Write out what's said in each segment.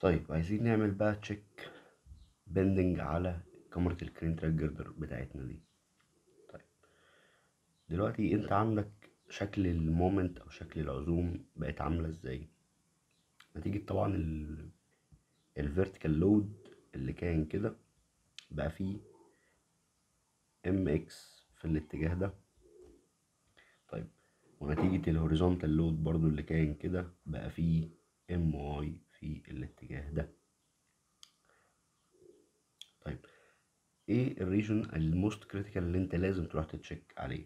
طيب عايزين نعمل بقى تشيك بندنج على كاميرا الكرين تراك جردر بتاعتنا دي طيب دلوقتي انت عندك شكل المومنت او شكل العزوم بقت عاملة ازاي نتيجة طبعا الفيرتيكال لود اللي كان كده بقى فيه ام اكس في الاتجاه ده طيب ونتيجة الهوريزونتال لود برضو اللي كان كده بقى فيه ام واي في الاتجاه ده طيب ايه الريجن الموست كريتيكال اللي انت لازم تروح تتشيك عليه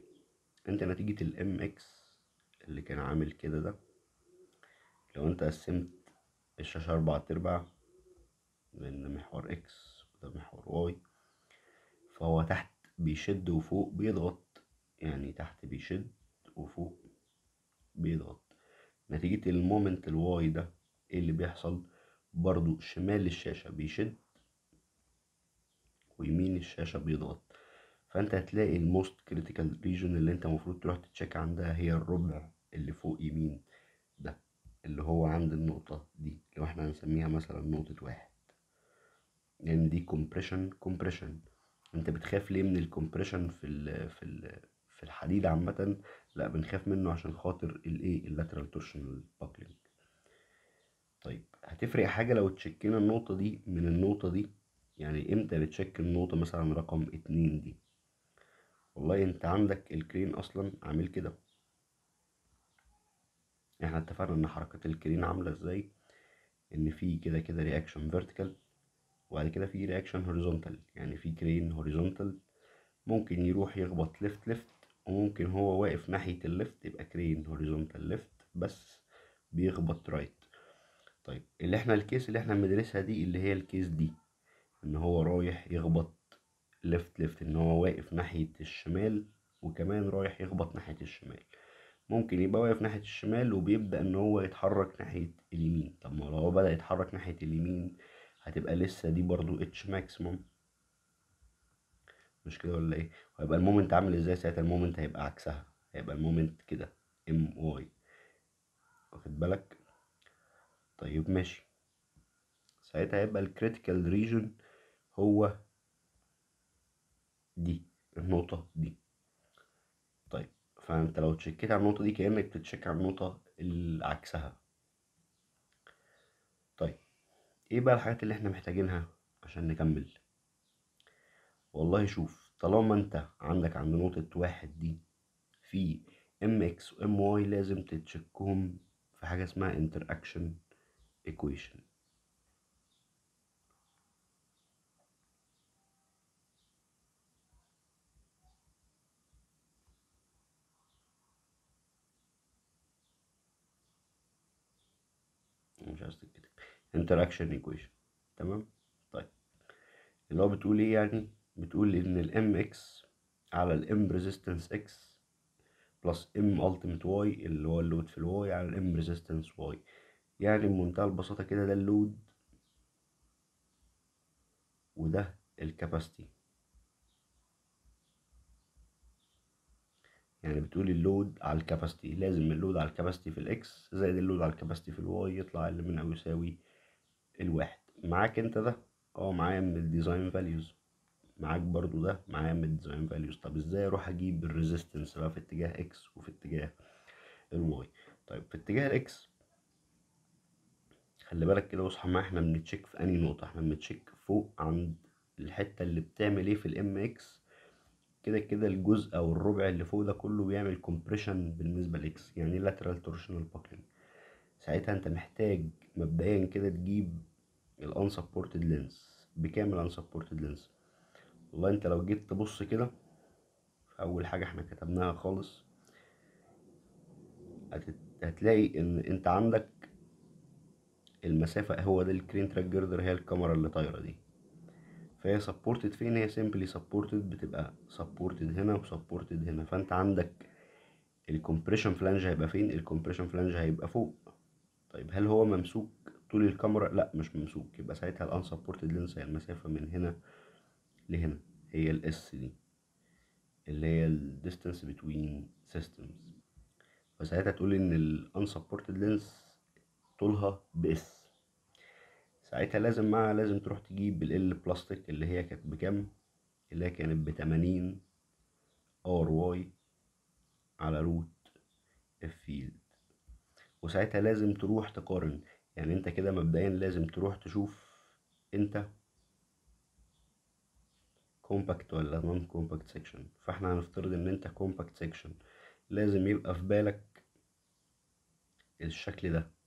انت نتيجة الام اكس اللي كان عامل كده ده لو انت قسمت الشاشة اربعة تربع من محور اكس وده محور واي فهو تحت بيشد وفوق بيضغط يعني تحت بيشد وفوق بيضغط نتيجة المومنت الواي ده ايه اللي بيحصل برضو شمال الشاشة بيشد ويمين الشاشة بيضغط فانت هتلاقي الموست كريتيكال ريجون اللي انت المفروض تروح تتشيك عندها هي الربع اللي فوق يمين ده اللي هو عند النقطة دي لو احنا هنسميها مثلا نقطة واحد لان يعني دي كومبريشن كومبريشن انت بتخاف ليه من الكومبريشن في ال في ال في الحديد عامة لا بنخاف منه عشان خاطر الايه اللاترال تورشنال باكلينج طيب هتفرق حاجة لو تشكينا النقطة دي من النقطة دي يعني امتى بتشكل النقطة مثلا رقم اتنين دي والله انت عندك الكرين اصلا عامل كده احنا اتفقنا ان حركة الكرين عاملة ازاي ان في كده كده رياكشن فيرتيكال وبعد كده في رياكشن هوريزونتال يعني في كرين هوريزونتال ممكن يروح يخبط ليفت ليفت وممكن هو واقف ناحية الليفت يبقى كرين هوريزونتال ليفت بس بيخبط رايت طيب اللي احنا الكيس اللي احنا بندرسها دي اللي هي الكيس دي ان هو رايح يخبط ليفت ليفت ان هو واقف ناحية الشمال وكمان رايح يخبط ناحية الشمال ممكن يبقى واقف ناحية الشمال وبيبدأ ان هو يتحرك ناحية اليمين طب ما لو هو بدأ يتحرك ناحية اليمين هتبقى لسه دي برضو اتش ماكسيموم مش كده ولا ايه وهيبقى المومنت عامل ازاي ساعتها المومنت هيبقى عكسها هيبقى المومنت كده ام واي واخد بالك طيب ماشي ساعتها هيبقى الكريتيكال ريجن هو دي النقطة دي طيب فانت لو تشكيت على النقطة دي كأنك بتتشيك على النقطة اللي عكسها طيب ايه بقى الحاجات اللي احنا محتاجينها عشان نكمل والله شوف طالما انت عندك عند نقطة واحد دي في ام اكس وام واي لازم تتشكهم في حاجة اسمها انتر اكشن equation مش كده interaction equation تمام طيب اللي هو بتقول ايه يعني بتقول ان الام اكس على الام ريزيستنس اكس بلس ام ultimate واي اللي هو اللود في الواي على الام ريزيستنس واي يعني بمنتهى البساطة كده ده اللود وده الكاباستي يعني بتقول اللود على الكاباستي لازم اللود على الكاباستي في الاكس زائد اللود على الكاباستي في الواي يطلع اقل من او يساوي الواحد معاك انت ده اه معايا من الديزاين فاليوز معاك برضو ده معايا من الديزاين فاليوز طب ازاي اروح اجيب الريزيستنس بقى في اتجاه اكس وفي اتجاه الواي طيب في اتجاه الاكس خلي بالك كده واصحى ما احنا بنتشيك في انهي نقطه احنا بنتشيك فوق عند الحته اللي بتعمل ايه في الام اكس كده كده الجزء او الربع اللي فوق ده كله بيعمل كومبريشن بالنسبه لاكس يعني لاترال تورشنال باكلينج ساعتها انت محتاج مبدئيا كده تجيب الانسبورتد لينس بكام الانسبورتد لينس والله انت لو جيت تبص كده في اول حاجه احنا كتبناها خالص هتلاقي ان انت عندك المسافة هو ده الكرين تراك جردر هي الكاميرا اللي طايرة دي فهي سبورتد فين هي سيمبلي سبورتد بتبقى سبورتد هنا وسبورتد هنا فانت عندك الكمبريشن فلانج هيبقى فين الكمبريشن فلانج هيبقى فوق طيب هل هو ممسوك طول الكاميرا لا مش ممسوك يبقى ساعتها الان سبورتد لينس هي المسافة من هنا لهنا هي الاس دي اللي هي الديستنس بتوين سيستمز فساعتها تقول ان الان سبورتد لينس طولها باس ساعتها لازم معها لازم تروح تجيب ال بلاستيك اللي هي كانت بكام اللي هي كانت بتمانين ار واي على روت اف فيلد وساعتها لازم تروح تقارن يعني انت كده مبدئيا لازم تروح تشوف انت كومباكت ولا نون كومباكت سيكشن فاحنا هنفترض ان انت كومباكت سيكشن لازم يبقى في بالك الشكل ده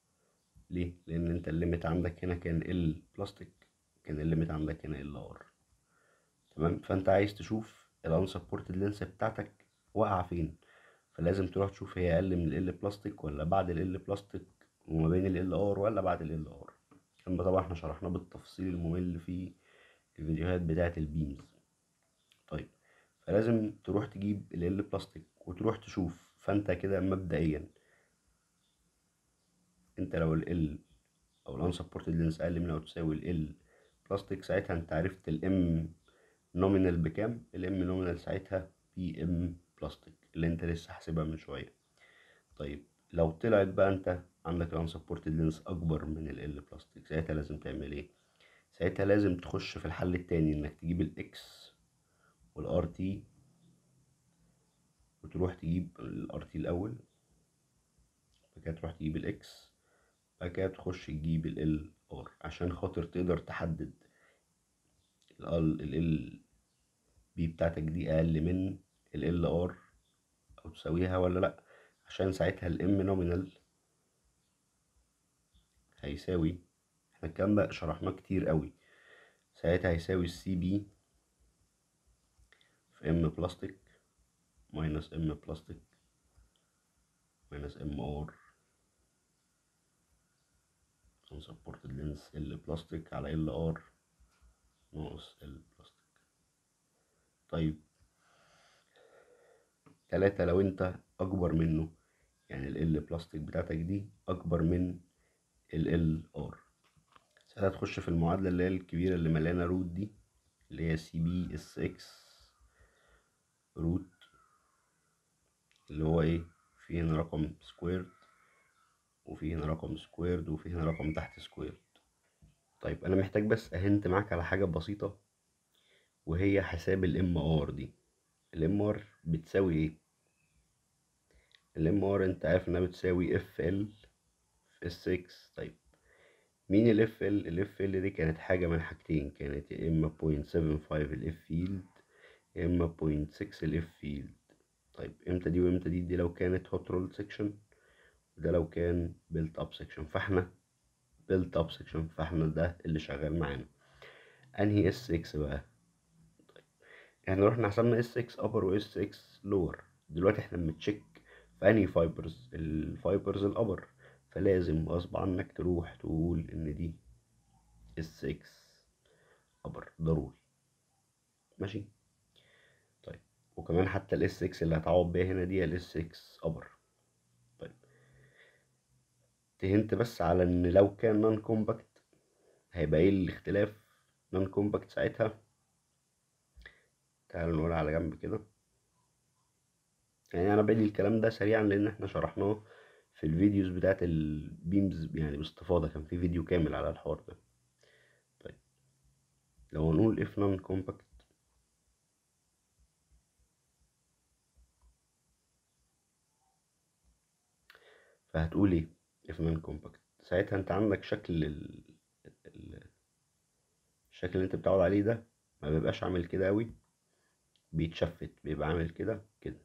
ليه؟ لأن أنت الليميت عندك هنا كان ال بلاستيك كان الليميت عندك هنا ال ار تمام فأنت عايز تشوف الانسبورتد لينس بتاعتك واقعة فين فلازم تروح تشوف هي أقل من ال بلاستيك ولا بعد ال بلاستيك وما بين ال ار ولا بعد ال ار أما ده طبعا احنا شرحناه بالتفصيل الممل في الفيديوهات بتاعة البيمز طيب فلازم تروح تجيب ال بلاستيك وتروح تشوف فانت كده مبدئيا انت لو ال او الان سبورتد لينس اقل من او تساوي ال بلاستيك ساعتها انت عرفت ام نومينال بكام الام نومينال ساعتها بي ام بلاستيك اللي انت لسه حاسبها من شويه طيب لو طلعت بقى انت عندك الان سبورتد لينس اكبر من ال بلاستيك ساعتها لازم تعمل ايه ساعتها لازم تخش في الحل التاني انك تجيب الاكس والار تي وتروح تجيب الار تي الاول بعد كده تروح تجيب الاكس بعد كده تخش تجيب ال ار عشان خاطر تقدر تحدد ال ال بي بتاعتك دي اقل من ال ار او تساويها ولا لا عشان ساعتها الام نومينال هيساوي احنا الكلام ده شرحناه كتير قوي ساعتها هيساوي السي بي في ام بلاستيك ماينس ام بلاستيك ماينس ام ار وسبورت اللينس ال بلاستيك على ال ار ناقص ال بلاستيك طيب تلاتة لو انت اكبر منه يعني ال ال بلاستيك بتاعتك دي اكبر من ال ال ار ساعتها تخش في المعادلة اللي هي الكبيرة اللي مليانة روت دي اللي هي سي بي اس اكس روت اللي هو ايه في هنا رقم سكوير وفي هنا رقم سكويرد وفي هنا رقم تحت سكويرد طيب انا محتاج بس اهنت معاك على حاجة بسيطة وهي حساب الام ار دي الام ار بتساوي ايه الام ار انت عارف انها بتساوي اف ال في اس 6 طيب مين الاف ال الاف ال دي كانت حاجة من حاجتين كانت يا اما بوينت سفن فايف الاف فيلد يا اما بوينت سكس الاف فيلد طيب امتى دي وامتى دي دي لو كانت هوت رول سيكشن ده لو كان بيلت اب سكشن فاحنا بيلت اب سكشن فاحنا ده اللي شغال معانا انهي اس اكس بقى طيب احنا رحنا حسبنا اس اكس ابر و اس اكس لور دلوقتي احنا بنتشيك في انهي فايبرز الفايبرز الابر فلازم غصب عنك تروح تقول ان دي اس اكس ابر ضروري ماشي طيب وكمان حتى الاس اكس اللي هتعوض بيها هنا دي الاس اكس ابر تهنت بس على ان لو كان نون كومباكت هيبقى ايه الاختلاف نون كومباكت ساعتها تعالوا نقول على جنب كده يعني انا بدي الكلام ده سريعا لان احنا شرحناه في الفيديوز بتاعت البيمز يعني باستفاضة كان في فيديو كامل على الحوار ده طيب لو هنقول اف نون كومباكت فهتقول ايه ليفمان كومباكت ساعتها انت عندك شكل ال... ال... الشكل اللي انت بتقعد عليه ده ما بيبقاش عامل كده قوي بيتشفت بيبقى عامل كده كده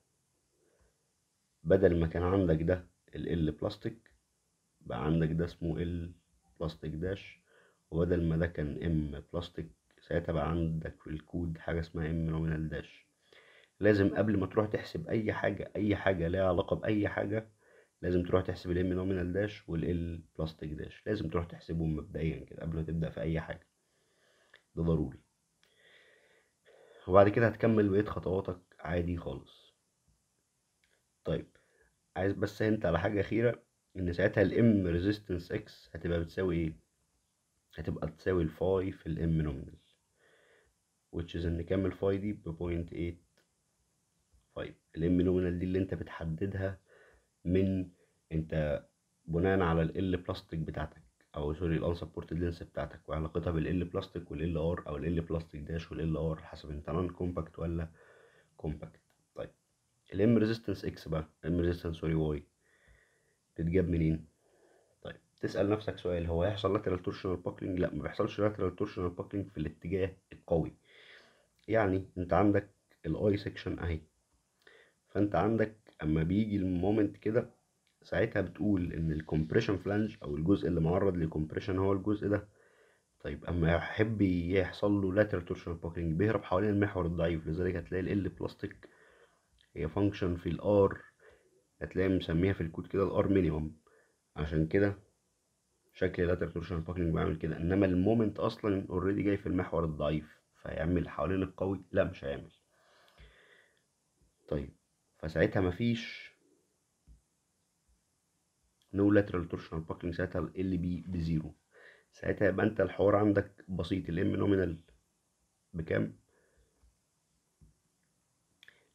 بدل ما كان عندك ده ال ال بلاستيك بقى عندك ده اسمه ال بلاستيك داش وبدل ما ده كان ام بلاستيك ساعتها بقى عندك في الكود حاجة اسمها ام نومينال داش لازم قبل ما تروح تحسب اي حاجة اي حاجة ليها علاقة باي حاجة لازم تروح تحسب الام نومينال داش والال بلاستيك داش لازم تروح تحسبهم مبدئيا كده قبل ما تبدا في اي حاجه ده ضروري وبعد كده هتكمل بقيه خطواتك عادي خالص طيب عايز بس انت على حاجه اخيره ان ساعتها الام ريزيستنس اكس هتبقى بتساوي ايه هتبقى تساوي الفاي في الام نومينال which is ان كام فاي دي ب 0.85 الام نومينال دي اللي انت بتحددها من انت بناء على ال بلاستيك بتاعتك او سوري unsupported lens بتاعتك وعلاقتها بال بلاستيك وال ار او ال بلاستيك داش وال ار حسب انت نون كومباكت ولا كومباكت طيب ال M ريزيستنس اكس بقى M ريزيستنس سوري واي بتجاب منين طيب تسال نفسك سؤال هو هيحصل لاترال تورشنال باكلينج لا ما بيحصلش لاترال تورشنال باكلينج في الاتجاه القوي يعني انت عندك الاي section اهي فانت عندك اما بيجي المومنت كده ساعتها بتقول ان الكمبريشن فلانج او الجزء اللي معرض للكمبريشن هو الجزء ده طيب اما يحب يحصل له لاتر تورشن باكلينج بيهرب حوالين المحور الضعيف لذلك هتلاقي ال بلاستيك هي فانكشن في الار هتلاقي مسميها في الكود كده الار مينيمم عشان كده شكل لاتر تورشن باكلينج بيعمل كده انما المومنت اصلا اوريدي جاي في المحور الضعيف فهيعمل حوالين القوي لا مش هيعمل طيب فساعتها مفيش نو لاترال تورشنال باكنج ساعتها ال بي بزيرو ساعتها يبقى انت الحوار عندك بسيط الام نومينال بكام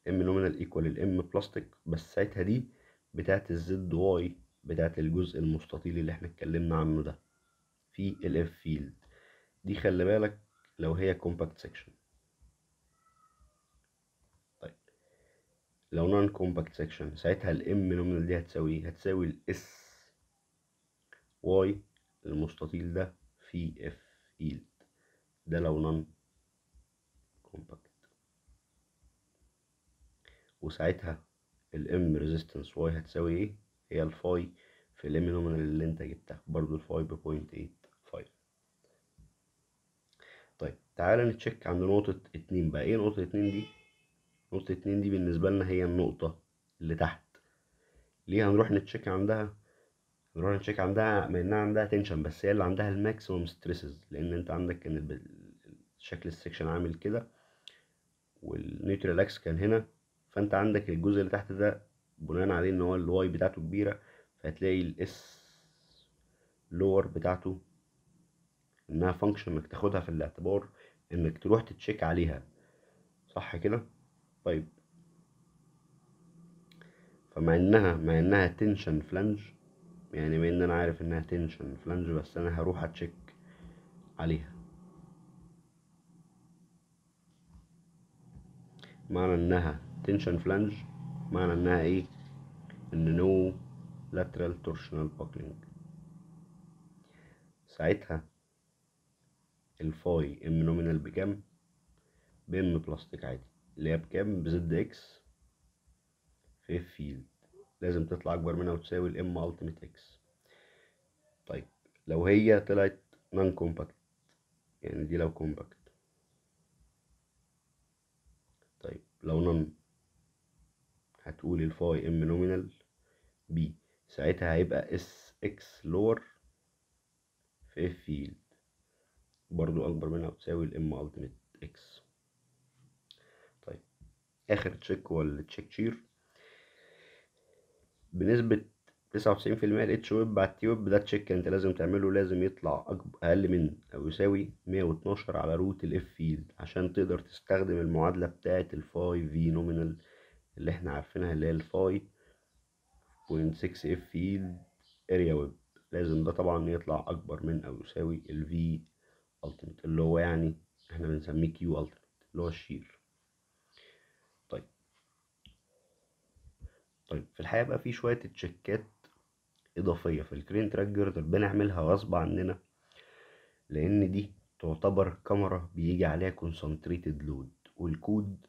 ام نومينال ايكوال الام بلاستيك بس ساعتها دي بتاعت الزد واي بتاعت الجزء المستطيل اللي احنا اتكلمنا عنه ده في الاف فيلد دي خلي بالك لو هي كومباكت سكشن لو نون كومباكت سكشن ساعتها الام نومينال دي هتساوي ايه هتساوي الاس واي المستطيل ده في اف يلد ده لو نون كومباكت وساعتها الام ريزيستنس واي هتساوي ايه هي الفاي في الام نومينال اللي انت جبتها برضو الفاي بوينت ايت طيب تعالى نتشيك عند نقطة اتنين بقى ايه نقطة اتنين دي نقطة اتنين دي بالنسبة لنا هي النقطة اللي تحت ليه هنروح نتشيك عندها هنروح نتشيك عندها ما انها عندها تنشن بس هي اللي عندها الماكسيموم ستريسز لان انت عندك كان شكل السكشن عامل كده والنيوترال اكس كان هنا فانت عندك الجزء اللي تحت ده بناء عليه ان هو الواي بتاعته كبيره فهتلاقي الاس لور بتاعته انها فانكشن انك تاخدها في الاعتبار انك تروح تتشيك عليها صح كده طيب فمع انها مع انها تنشن فلانج يعني بما ان انا عارف انها تنشن فلانج بس انا هروح اتشيك عليها معنى انها تنشن فلانج معنى انها ايه ان نو لاترال تورشنال باكلينج ساعتها الفاي ام نومينال بكام بام بلاستيك عادي اللي هي بكام بزد اكس في فيلد لازم تطلع اكبر منها وتساوي الام التيميت اكس طيب لو هي طلعت نون كومباكت يعني دي لو كومباكت طيب لو نون هتقول الفاي ام نومينال بي ساعتها هيبقى اس اكس لور في فيلد برضو اكبر منها وتساوي الام التيميت اكس اخر تشيك التشيك تشير بنسبة تسعة وتسعين في المية الاتش ويب على التي ويب ده تشيك انت لازم تعمله لازم يطلع اقل من او يساوي مية واتناشر على روت الاف فيلد عشان تقدر تستخدم المعادلة بتاعة الفاي في نومينال اللي احنا عارفينها اللي هي الفاي بوينت سكس اف فيلد اريا ويب لازم ده طبعا يطلع اكبر من او يساوي الفي التيمت اللي هو يعني احنا بنسميه كيو التيمت اللي هو الشير طيب في الحقيقة بقى في شوية تشيكات إضافية في الكرين تراجر جيرد بنعملها غصب عننا لأن دي تعتبر كاميرا بيجي عليها كونسنتريتد لود والكود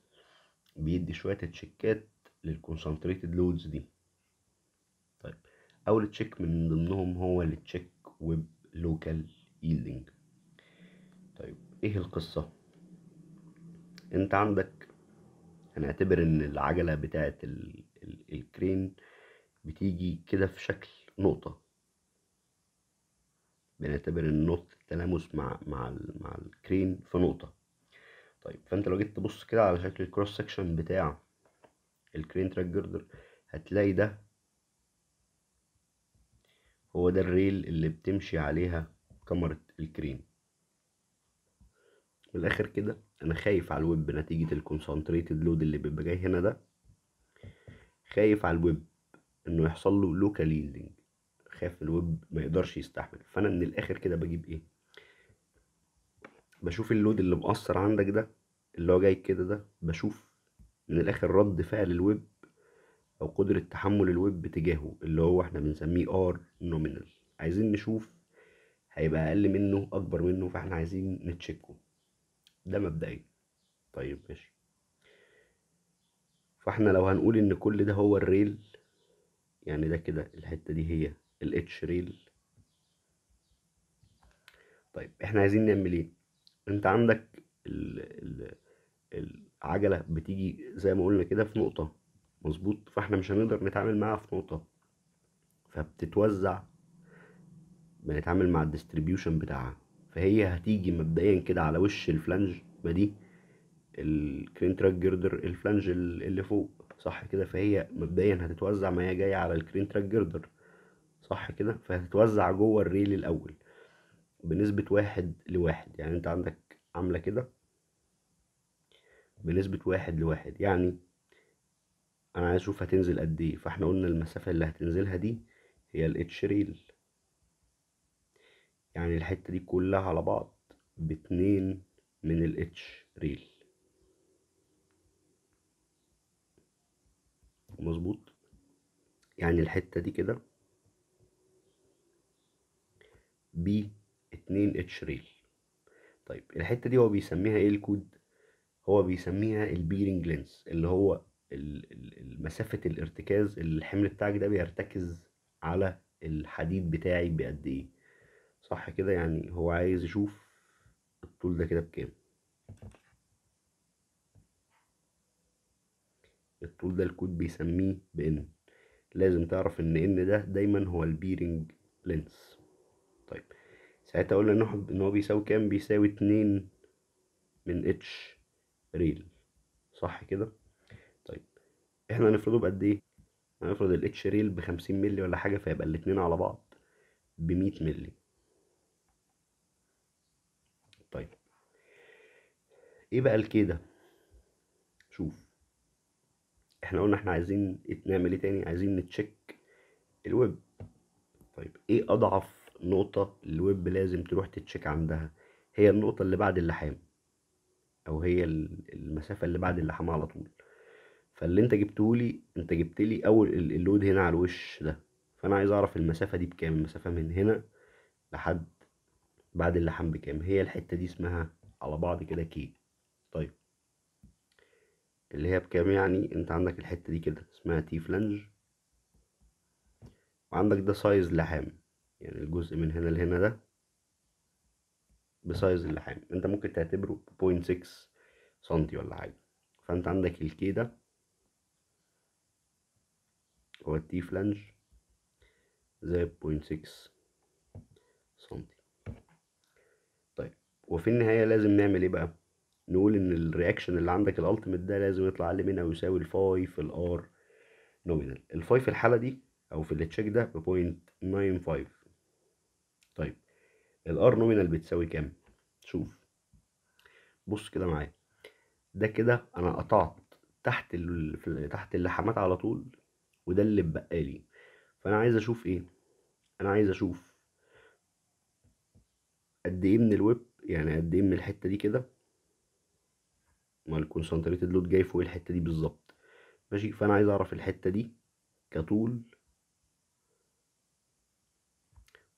بيدي شوية تشيكات للكونسنتريتد لودز دي طيب أول تشيك من ضمنهم هو التشيك ويب لوكال ييلدنج طيب إيه القصة؟ أنت عندك هنعتبر إن العجلة بتاعة الكرين بتيجي كده في شكل نقطة بنعتبر ان نقطة التلامس مع مع مع الكرين في نقطة طيب فانت لو جيت تبص كده على شكل الكروس سكشن بتاع الكرين تراك جردر هتلاقي ده هو ده الريل اللي بتمشي عليها كاميرا الكرين من الاخر كده انا خايف على الويب نتيجة الكونسنتريتد لود اللي بيبقى جاي هنا ده خايف على الويب انه يحصل له لوكال يلدنج خاف الويب ما يقدرش يستحمل فانا من الاخر كده بجيب ايه بشوف اللود اللي مقصر عندك ده اللي هو جاي كده ده بشوف من الاخر رد فعل الويب او قدرة تحمل الويب تجاهه اللي هو احنا بنسميه ار نومينال عايزين نشوف هيبقى اقل منه اكبر منه فاحنا عايزين نتشكه ده مبدئيا طيب ماشي فاحنا لو هنقول ان كل ده هو الريل يعني ده كده الحتة دي هي الاتش ريل طيب احنا عايزين نعمل ايه انت عندك ال ال العجلة بتيجي زي ما قلنا كده في نقطة مظبوط فاحنا مش هنقدر نتعامل معاها في نقطة فبتتوزع بنتعامل مع الديستريبيوشن بتاعها فهي هتيجي مبدئيا كده على وش الفلانج ما دي الكرين تراك جردر الفلانج اللي فوق صح كده فهي مبدئيا هتتوزع ما هي جايه على الكرين تراك جردر صح كده فهتتوزع جوه الريل الاول بنسبة واحد لواحد يعني انت عندك عاملة كده بنسبة واحد لواحد يعني انا عايز اشوف هتنزل قد ايه فاحنا قلنا المسافة اللي هتنزلها دي هي الاتش ريل يعني الحتة دي كلها على بعض باتنين من الاتش ريل مظبوط يعني الحتة دي كده بي اتنين اتش ريل طيب الحتة دي هو بيسميها ايه الكود هو بيسميها البيرنج لينس اللي هو مسافة الارتكاز اللي الحمل بتاعك ده بيرتكز على الحديد بتاعي بقد ايه صح كده يعني هو عايز يشوف الطول ده كده بكام الطول ده الكود بيسميه بإن لازم تعرف إن إن ده دايما هو البيرنج لينس طيب ساعتها قلنا إن هو بيساوي كام بيساوي اتنين من اتش ريل صح كده طيب إحنا هنفرضه بقد إيه هنفرض الاتش ريل بخمسين ملي ولا حاجة فيبقى الاتنين على بعض بمية ملي طيب ايه بقى الكي ده شوف احنا قلنا احنا عايزين نعمل ايه تاني عايزين نتشيك الويب طيب ايه اضعف نقطة الويب لازم تروح تتشيك عندها هي النقطة اللي بعد اللحام او هي المسافة اللي بعد اللحام على طول فاللي انت جبتهولي انت جبتلي اول اللود هنا على الوش ده فانا عايز اعرف المسافة دي بكام المسافة من هنا لحد بعد اللحام بكام هي الحتة دي اسمها على بعض كده كي طيب اللي هي بكام يعني انت عندك الحتة دي كده اسمها تي فلانج وعندك ده سايز لحام يعني الجزء من هنا لهنا ده بسايز اللحام انت ممكن تعتبره 0.6 سنتي ولا حاجة فانت عندك الكي ده هو التي فلانج زائد 0.6 سنتي طيب وفي النهاية لازم نعمل ايه بقى نقول ان الرياكشن اللي عندك الالتيميت ده لازم يطلع اقل من او يساوي الفاي في الار نومينال الفاي في الحاله دي او في التشيك ده بوينت 95 طيب الار نومينال بتساوي كام شوف بص كده معايا ده كده انا قطعت تحت تحت اللحمات على طول وده اللي بقالي فانا عايز اشوف ايه انا عايز اشوف قد ايه من الويب يعني قد ايه من الحته دي كده ما الكونسنتريتد لود جاي فوق الحته دي بالظبط ماشي فانا عايز اعرف الحته دي كطول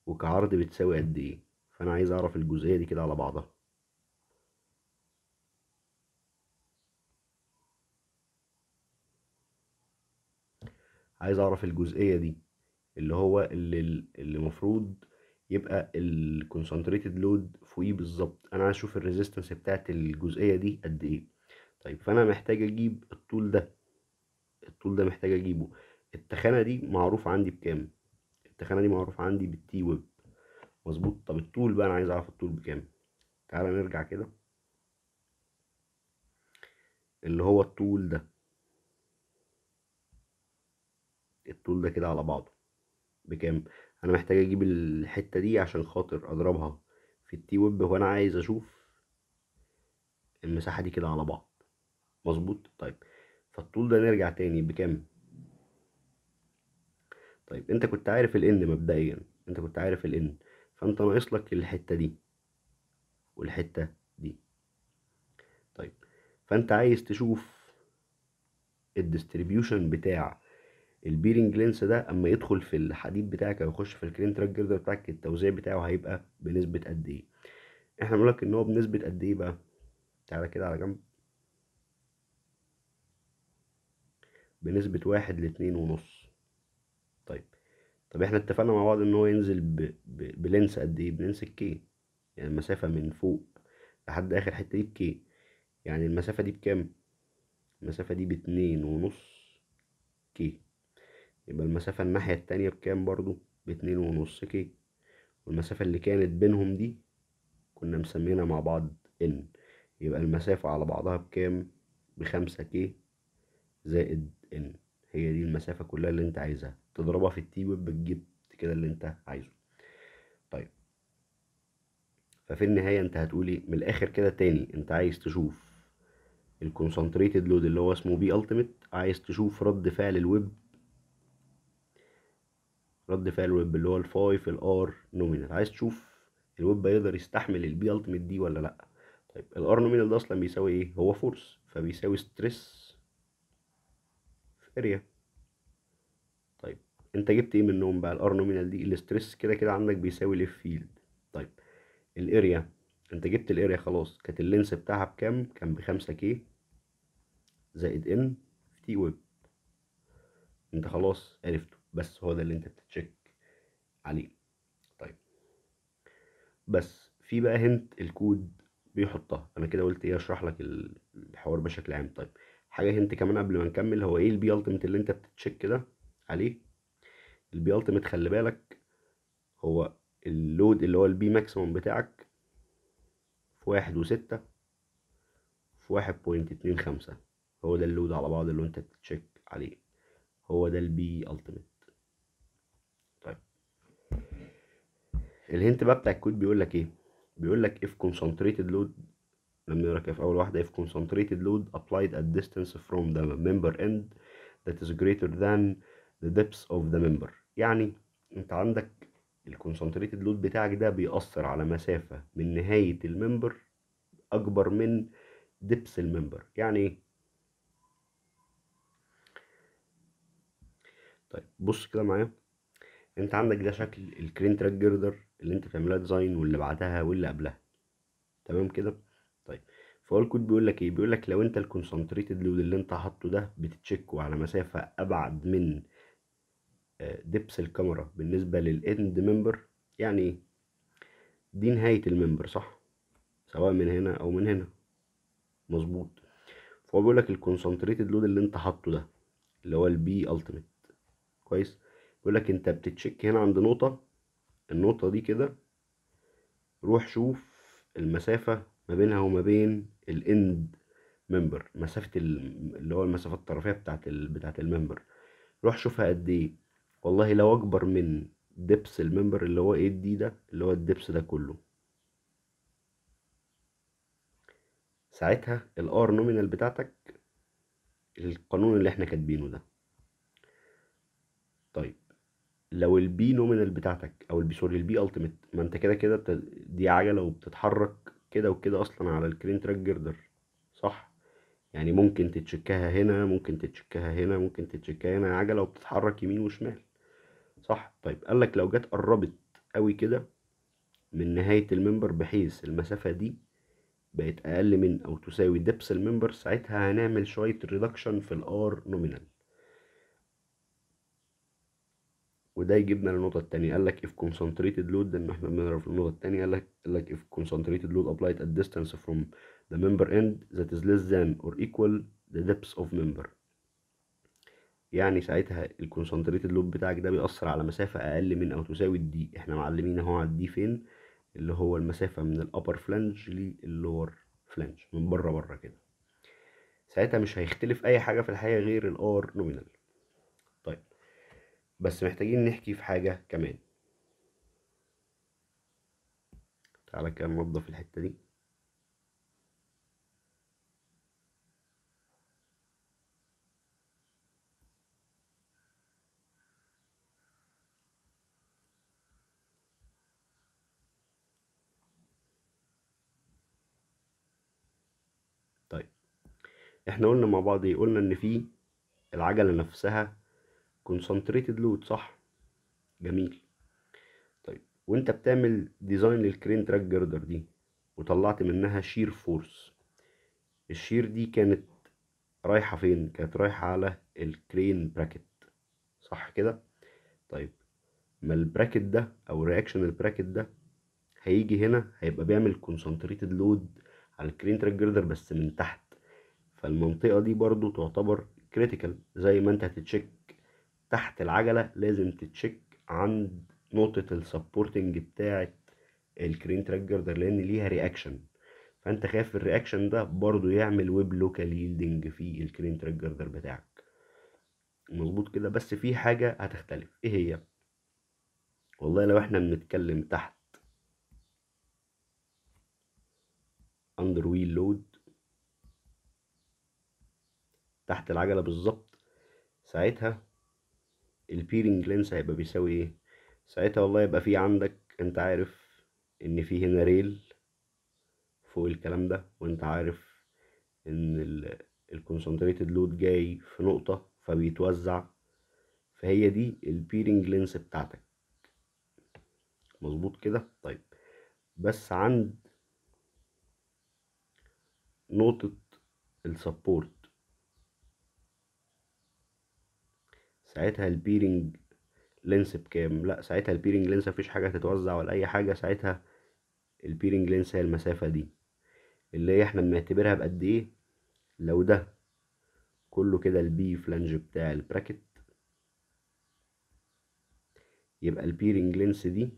وكعرض بتساوي قد ايه فانا عايز اعرف الجزئيه دي كده على بعضها عايز اعرف الجزئيه دي اللي هو اللي المفروض يبقى الكونسنتريتد لود فوقيه بالظبط انا عايز اشوف الريزيستنس بتاعت الجزئيه دي قد ايه طيب فانا محتاج اجيب الطول ده الطول ده محتاج اجيبه التخانه دي معروف عندي بكام التخانه دي معروف عندي بالتي ويب مظبوط طب الطول بقى انا عايز اعرف الطول بكام تعالى نرجع كده اللي هو الطول ده الطول ده كده على بعضه بكام انا محتاج اجيب الحته دي عشان خاطر اضربها في التي ويب وانا عايز اشوف المساحه دي كده على بعض مظبوط طيب فالطول ده نرجع تاني بكام طيب انت كنت عارف الان مبدئيا انت كنت عارف الان فانت ناقص لك الحته دي والحته دي طيب فانت عايز تشوف الديستريبيوشن بتاع البيرنج لينس ده اما يدخل في الحديد بتاعك او يخش في الكرين تراك جردر بتاعك التوزيع بتاعه هيبقى بنسبه قد ايه احنا بنقول لك ان هو بنسبه قد ايه بقى تعالى كده على جنب بنسبة واحد لاتنين ونص طيب طب احنا اتفقنا مع بعض ان هو ينزل ب... ب... بلينس قد ايه بلينس الكي يعني المسافة من فوق لحد اخر حتة دي بكي يعني المسافة دي بكام المسافة دي باتنين ونص كي يبقى المسافة الناحية التانية بكام برضو باتنين ونص كي والمسافة اللي كانت بينهم دي كنا مسمينها مع بعض ان يبقى المسافة على بعضها بكام بخمسة كي زائد ان هي دي المسافة كلها اللي انت عايزها تضربها في التي ويب بتجيب كده اللي انت عايزه طيب ففي النهاية انت هتقول ايه من الاخر كده تاني انت عايز تشوف الكونسنتريتد لود اللي هو اسمه بي التيمت عايز تشوف رد فعل الويب رد فعل الويب اللي هو الفايف الار نومينال عايز تشوف الويب هيقدر يستحمل البي التيمت دي ولا لا طيب الار نومينال ده اصلا بيساوي ايه هو فورس فبيساوي ستريس اريا طيب انت جبت ايه منهم بقى الار نومينال دي الاستريس كده كده عندك بيساوي الاف فيلد طيب الاريا انت جبت الاريا خلاص كانت اللينس بتاعها بكام كان بخمسة كي زائد ان في تي ويب انت خلاص عرفته بس هو ده اللي انت بتتشيك عليه طيب بس في بقى هنت الكود بيحطها انا كده قلت ايه اشرح لك الحوار بشكل عام طيب حاجه هنت كمان قبل ما نكمل هو ايه البي التيمت اللي انت بتتشيك ده عليه البي التيمت خلي بالك هو اللود اللي هو البي ماكسيمم بتاعك في واحد وستة في واحد بوينت اتنين خمسة هو ده اللود على بعض اللي انت بتتشيك عليه هو ده البي التيمت طيب الهنت بقى بتاع الكود بيقول لك ايه بيقول لك اف concentrated load نقرا كده في اول واحده if concentrated load applied at distance from the member end that is greater than the depth of the member يعني انت عندك الكونسنتريتد لود بتاعك ده بيأثر على مسافة من نهاية الممبر أكبر من دبس الممبر يعني إيه؟ طيب بص كده معايا انت عندك ده شكل الكرين تراك جردر اللي انت بتعملها ديزاين واللي بعدها واللي قبلها تمام كده فهو الكود بيقول لك ايه بيقول لك لو انت الكونسنتريتد لود اللي انت حاطه ده بتتشيكه على مسافه ابعد من دبس آه، الكاميرا بالنسبه للاند ممبر يعني إيه؟ دي نهايه الممبر صح سواء من هنا او من هنا مظبوط فهو بيقول لك الكونسنتريتد لود اللي انت حاطه ده اللي هو البي التيميت كويس بيقول لك انت بتتشيك هنا عند نقطه النقطه دي كده روح شوف المسافه ما بينها وما بين الاند ممبر مسافة اللي هو المسافة الطرفية بتاعت ال... بتاعت الممبر روح شوفها قد ايه والله لو اكبر من دبس الممبر اللي هو ايه دي ده اللي هو الدبس ده كله ساعتها الار نومينال بتاعتك القانون اللي احنا كاتبينه ده طيب لو البي نومينال بتاعتك او البي سوري البي التيميت ما انت كده كده دي عجله وبتتحرك كده وكده اصلا على الكرين تراك جردر صح يعني ممكن تتشكها هنا ممكن تتشكها هنا ممكن تتشكها هنا عجله يعني وبتتحرك يمين وشمال صح طيب قالك لو جت قربت قوي كده من نهايه المنبر بحيث المسافه دي بقت اقل من او تساوي دبس المنبر ساعتها هنعمل شويه ريدكشن في الار نومينال وده يجيبنا للنقطة التانية قال لك if concentrated load لأن احنا بنعرف النقطة التانية قال لك قال لك if concentrated load applied at distance from the member end that is less than or equal the depth of member يعني ساعتها concentrated load بتاعك ده بيأثر على مسافة أقل من أو تساوي D احنا معلمين اهو على D فين اللي هو المسافة من upper flange لل lower flange من بره بره كده ساعتها مش هيختلف أي حاجة في الحقيقة غير R nominal بس محتاجين نحكي في حاجة كمان تعالى كده ننضف الحتة دي طيب احنا قلنا مع بعض ايه قلنا ان في العجلة نفسها كونسنتريتد لود صح جميل طيب وانت بتعمل ديزاين للكرين تراك جردر دي وطلعت منها شير فورس الشير دي كانت رايحة فين كانت رايحة على الكرين براكت صح كده طيب ما البراكت ده او رياكشن البراكت ده هيجي هنا هيبقى بيعمل كونسنتريتد لود على الكرين تراك جردر بس من تحت فالمنطقة دي برضو تعتبر كريتيكال زي ما انت هتتشيك تحت العجلة لازم تتشيك عند نقطة السبورتنج بتاعة الكرين تراجر ده لأن ليها رياكشن فأنت خايف الرياكشن ده برضو يعمل ويب لوكال يلدنج في الكرين تراجر ده بتاعك مظبوط كده بس في حاجة هتختلف ايه هي والله لو احنا بنتكلم تحت اندر ويل لود تحت العجلة بالظبط ساعتها البيرنج لينس هيبقى بيساوي ايه ساعتها والله يبقى في عندك انت عارف ان في هنا ريل فوق الكلام ده وانت عارف ان الكونسنتريتد لود جاي في نقطة فبيتوزع فهي دي البيرنج لينس بتاعتك مظبوط كده طيب بس عند نقطة السبورت ساعتها البيرنج لينس بكام لا ساعتها البيرنج لينس مفيش حاجة تتوزع ولا أي حاجة ساعتها البيرنج لينس هي المسافة دي اللي هي احنا بنعتبرها بقد ايه لو ده كله كده البي فلانج بتاع البراكت يبقى البيرنج لينس دي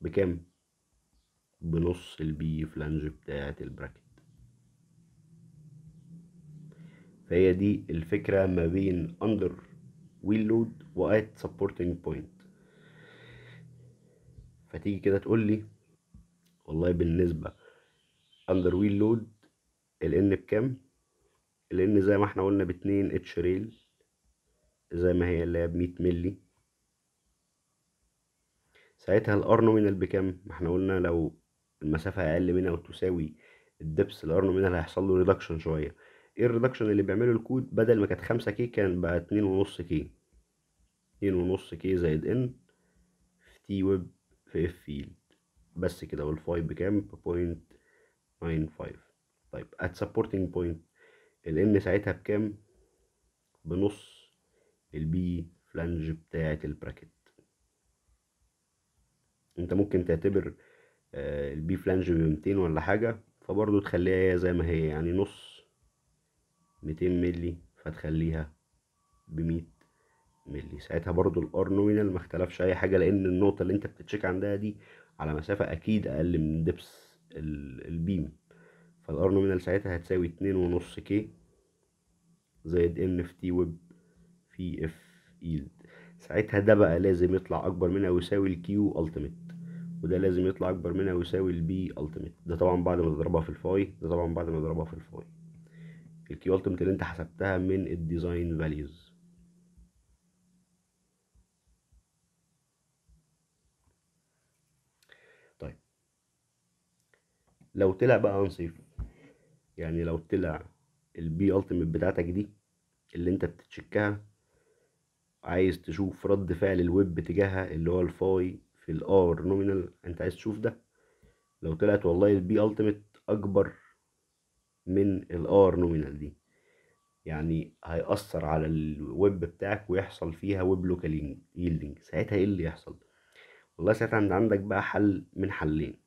بكام بنص البي فلانج بتاعة البراكت فهي دي الفكرة ما بين under wheel load و at supporting point فتيجي كده تقول لي والله بالنسبة under wheel load ال n بكام ال n زي ما احنا قلنا باتنين اتش ريل زي ما هي اللي هي بمية ملي ساعتها الار nominal بكام ما احنا قلنا لو المسافة اقل منها وتساوي الدبس الار nominal هيحصل له ريدكشن شوية ايه الريدكشن اللي بيعمله الكود بدل ما كانت خمسة كي كان بقى اتنين ونص كي اتنين ونص كي زائد ان في تي ويب في اف فيلد بس كده والفاي بكام بوينت ناين فايف طيب ات سبورتنج بوينت الان ساعتها بكام بنص البي فلانج بتاعة البراكت انت ممكن تعتبر آه، البي فلانج بمتين ولا حاجة فبرضه تخليها هي زي ما هي يعني نص 200 ملي فتخليها ب 100 ملي ساعتها برضو الار نومينال ما اختلفش اي حاجه لان النقطه اللي انت بتتشيك عندها دي على مسافه اكيد اقل من دبس البيم فالار نومينال ساعتها هتساوي اتنين ونص كي زائد ان في تي ويب في اف يلد ساعتها ده بقى لازم يطلع اكبر منها ويساوي الكيو التيميت وده لازم يطلع اكبر منها ويساوي البي التيميت ده طبعا بعد ما تضربها في الفاي ده طبعا بعد ما تضربها في الفاي الكي التيمت اللي انت حسبتها من الديزاين فاليوز طيب لو طلع بقى انصيف يعني لو طلع البي التيمت بتاعتك دي اللي انت بتتشكها عايز تشوف رد فعل الويب تجاهها اللي هو الفاي في الار نومينال انت عايز تشوف ده لو طلعت والله البي التيمت اكبر من الار نومينال دي يعني هيأثر على الويب بتاعك ويحصل فيها ويب لوكال ييلدنج ساعتها ايه اللي يحصل والله ساعتها انت عندك بقى حل من حلين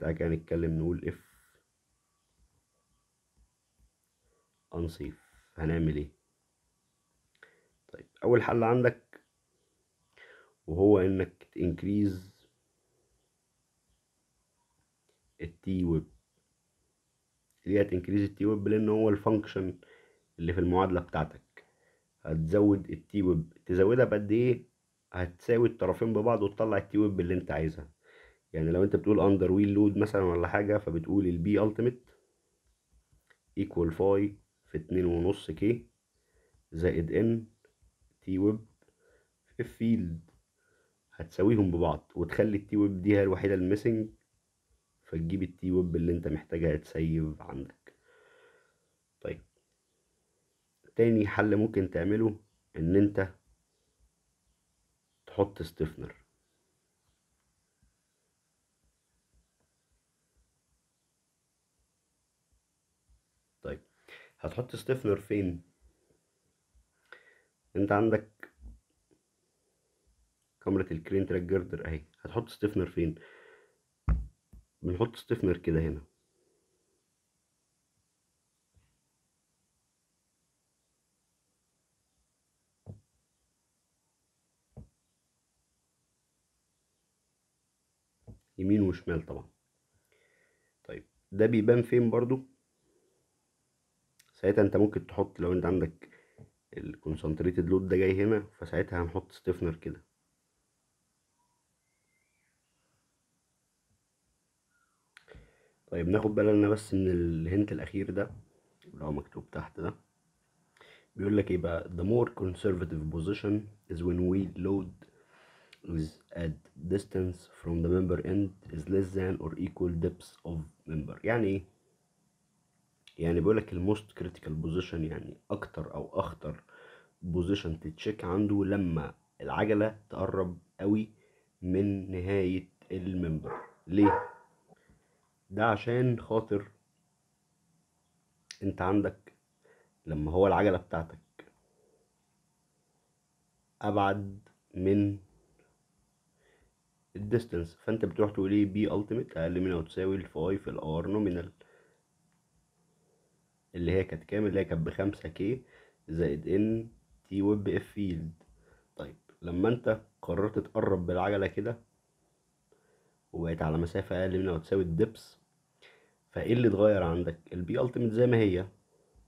تعالى نتكلم نقول اف انصيف هنعمل ايه طيب اول حل عندك وهو انك تنكريز التي ويب اللي هي هتنكريز التي ويب لان هو الفانكشن اللي في المعادله بتاعتك هتزود التي ويب تزودها بقد ايه هتساوي الطرفين ببعض وتطلع التي ويب اللي انت عايزها يعني لو انت بتقول اندر ويل لود مثلا ولا حاجه فبتقول البي التيميت ايكوال فاي في اتنين ونص كي زائد ان تي ويب في فيلد هتساويهم ببعض وتخلي التي ويب دي هي الوحيده الميسنج فتجيب التي ويب اللي انت محتاجها تسيف عندك طيب تاني حل ممكن تعمله ان انت تحط ستيفنر طيب هتحط ستيفنر فين انت عندك كاميرا الكرين تراك جردر اهي هتحط ستيفنر فين بنحط ستيفنر كده هنا يمين وشمال طبعا طيب ده بيبان فين برضو ساعتها انت ممكن تحط لو انت عندك الكونسنتريتد لود ده جاي هنا فساعتها هنحط ستيفنر كده طيب ناخد بالنا بس من الهنت الاخير ده اللي هو مكتوب تحت ده بيقول لك ايه بقى the more conservative position is when we load is at distance from the member end is less than or equal depth of member يعني ايه يعني بيقول لك الموست كريتيكال بوزيشن يعني اكتر او اخطر بوزيشن تتشيك عنده لما العجله تقرب قوي من نهايه الممبر ليه ده عشان خاطر انت عندك لما هو العجلة بتاعتك أبعد من الديستنس فانت بتروح تقول ايه بي التيميت اقل من او تساوي الفاي في الار نومينال اللي هي كانت كام اللي هي كانت بخمسة كي زائد ان تي ويب اف فيلد طيب لما انت قررت تقرب بالعجلة كده وبقت على مسافة أقل من أو تساوي الدبس فإيه اللي اتغير عندك البي ألتيميت زي ما هي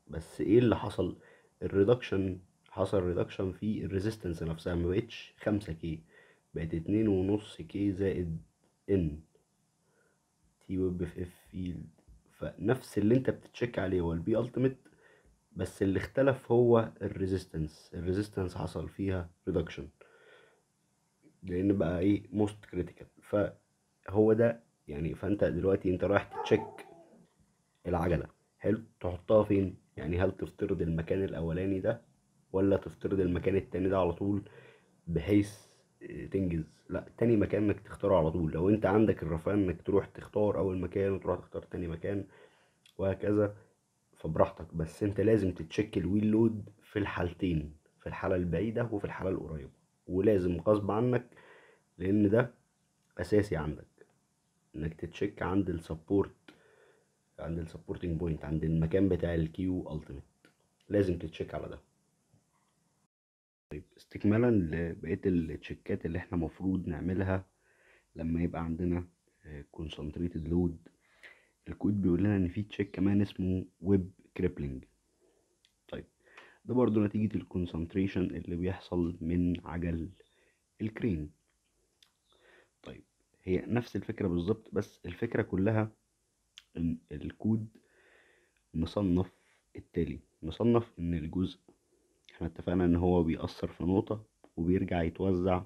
بس إيه اللي حصل الريدكشن حصل ريدكشن في الريزيستنس نفسها ما بقتش خمسة كي بقت اتنين ونص كي زائد ان تي ويب في اف فيلد فنفس اللي انت بتتشيك عليه هو البي ألتيميت بس اللي اختلف هو الريزيستنس الريزيستنس حصل فيها ريدكشن لان بقى ايه موست كريتيكال ف هو ده يعني فانت دلوقتي انت رايح تشيك العجله حلو تحطها فين يعني هل تفترض المكان الاولاني ده ولا تفترض المكان التاني ده على طول بحيث آه، تنجز لا تاني مكان انك تختاره على طول لو انت عندك الرفاهيه انك تروح تختار اول مكان وتروح تختار تاني مكان وهكذا فبراحتك بس انت لازم تتشك الويل لود في الحالتين في الحاله البعيده وفي الحاله القريبه ولازم غصب عنك لان ده اساسي عندك انك تتشيك عند السبورت عند السبورتنج بوينت عند المكان بتاع الكيو التيميت لازم تتشيك على ده طيب استكمالا لبقيه التشيكات اللي احنا مفروض نعملها لما يبقى عندنا كونسنتريتد آه، لود الكود بيقول لنا ان في تشيك كمان اسمه ويب كريبلينج طيب ده برضو نتيجه الكونسنتريشن اللي بيحصل من عجل الكرين هي نفس الفكرة بالظبط بس الفكرة كلها إن الكود مصنف التالي مصنف إن الجزء احنا اتفقنا إن هو بيأثر في نقطة وبيرجع يتوزع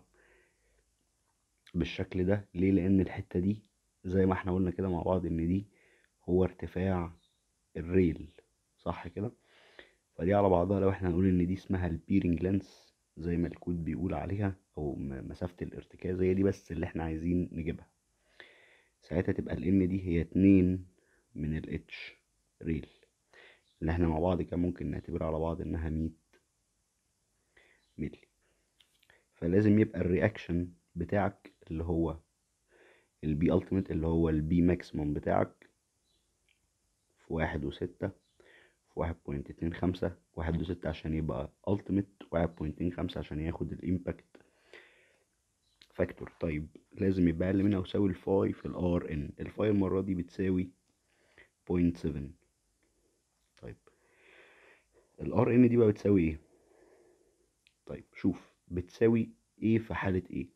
بالشكل ده ليه لأن الحتة دي زي ما احنا قلنا كده مع بعض إن دي هو ارتفاع الريل صح كده فدي على بعضها لو احنا هنقول إن دي اسمها البيرنج لينس زي ما الكود بيقول عليها او مسافة الارتكاز هي دي بس اللي احنا عايزين نجيبها ساعتها تبقى الام دي هي اتنين من الاتش ريل اللي احنا مع بعض كان ممكن نعتبرها على بعض انها ميت ملي فلازم يبقى الرياكشن بتاعك اللي هو البي ultimate اللي هو البي ماكسيموم بتاعك في واحد وستة واحد بوينت اتنين خمسة واحد عشان يبقى ultimate واحد بوينت اتنين خمسة عشان ياخد الامباكت فاكتور طيب لازم يبقى اقل منها ويساوي الفاي في الار ان الفاي المرة دي بتساوي بوينت سفن طيب الار ان دي بقى بتساوي ايه طيب شوف بتساوي ايه في حالة ايه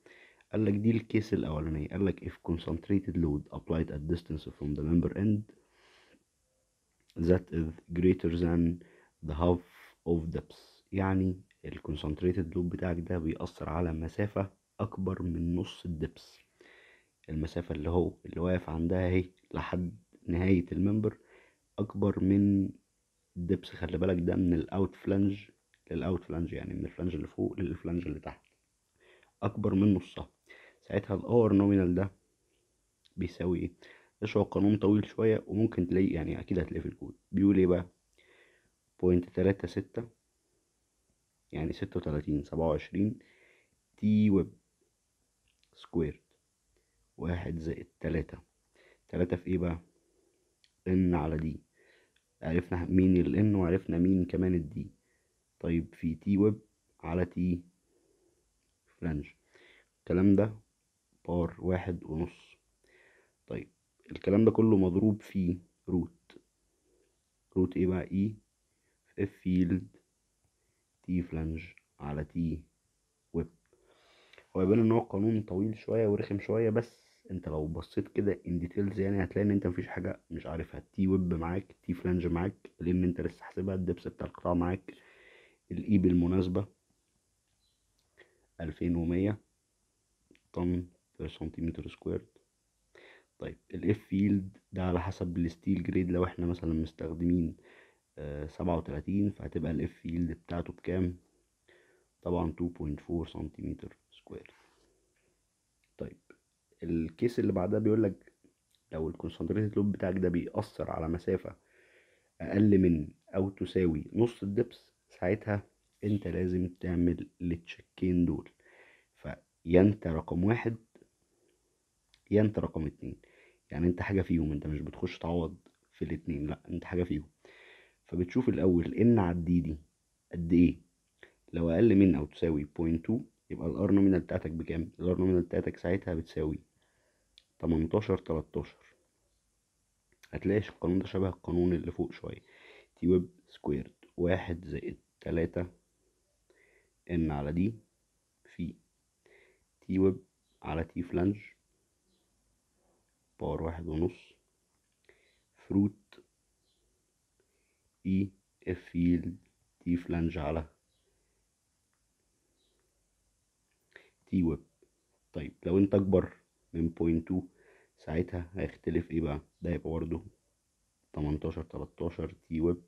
قالك دي الكيس الاولانية قالك if concentrated load applied at distance from the member end that is greater than the half of depth يعني الكونسنتريتد لوب بتاعك ده بيأثر على مسافة أكبر من نص الدبس المسافة اللي هو اللي واقف عندها اهي لحد نهاية الممبر أكبر من الدبس خلي بالك ده من الأوت فلانج للأوت فلانج يعني من الفلانج اللي فوق للفلانج اللي تحت أكبر من نصها ساعتها الأور نومينال ده بيساوي ايه اشرح قانون طويل شوية وممكن تلاقيه يعني أكيد هتلاقيه في الكود بيقول إيه بقى بوينت تلاتة ستة يعني ستة وتلاتين سبعة وعشرين تي ويب سكويرد واحد زائد تلاتة تلاتة في إيه بقى إن على دي عرفنا مين الإن وعرفنا مين كمان الدي طيب في تي ويب على تي فلانج الكلام ده بار واحد ونص طيب الكلام ده كله مضروب في روت روت ايه بقى اي e، في اف فيلد تي فلانج على تي ويب هو يبان ان هو قانون طويل شويه ورخم شويه بس انت لو بصيت كده ان ديتيلز يعني هتلاقي ان انت مفيش حاجه مش عارفها تي ويب معاك تي فلانج معاك لان انت لسه حاسبها الدبس بتاع القطاع معاك الاي e بالمناسبه 2100 طن بير سنتيمتر سكويرد طيب الاف فيلد ده على حسب الستيل جريد لو احنا مثلا مستخدمين آه، سبعة وتلاتين فهتبقى الاف فيلد بتاعته بكام طبعا 2.4 سنتيمتر سكوير طيب الكيس اللي بعدها بيقولك لو الكونسنتريتد لوب بتاعك ده بيأثر على مسافة أقل من أو تساوي نص الدبس ساعتها أنت لازم تعمل التشيكين دول فيا أنت رقم واحد يا أنت رقم اتنين يعني انت حاجه فيهم انت مش بتخش تعوض في الاتنين لا انت حاجه فيهم فبتشوف الاول ان على دي قد ايه لو اقل من او تساوي 0.2 يبقى الار نومينال بتاعتك بكام الار نومينال بتاعتك ساعتها بتساوي 18 13 هتلاقي القانون ده شبه القانون اللي فوق شويه تي ويب سكويرد واحد زائد تلاتة ان على دي في تي ويب على تي فلانج باور واحد ونص فروت اي اف يلد تي فلانج على تي ويب طيب لو انت اكبر من بوينت تو ساعتها هيختلف ايه بقى ده يبقى برضه تمنتاشر تلتاشر تي ويب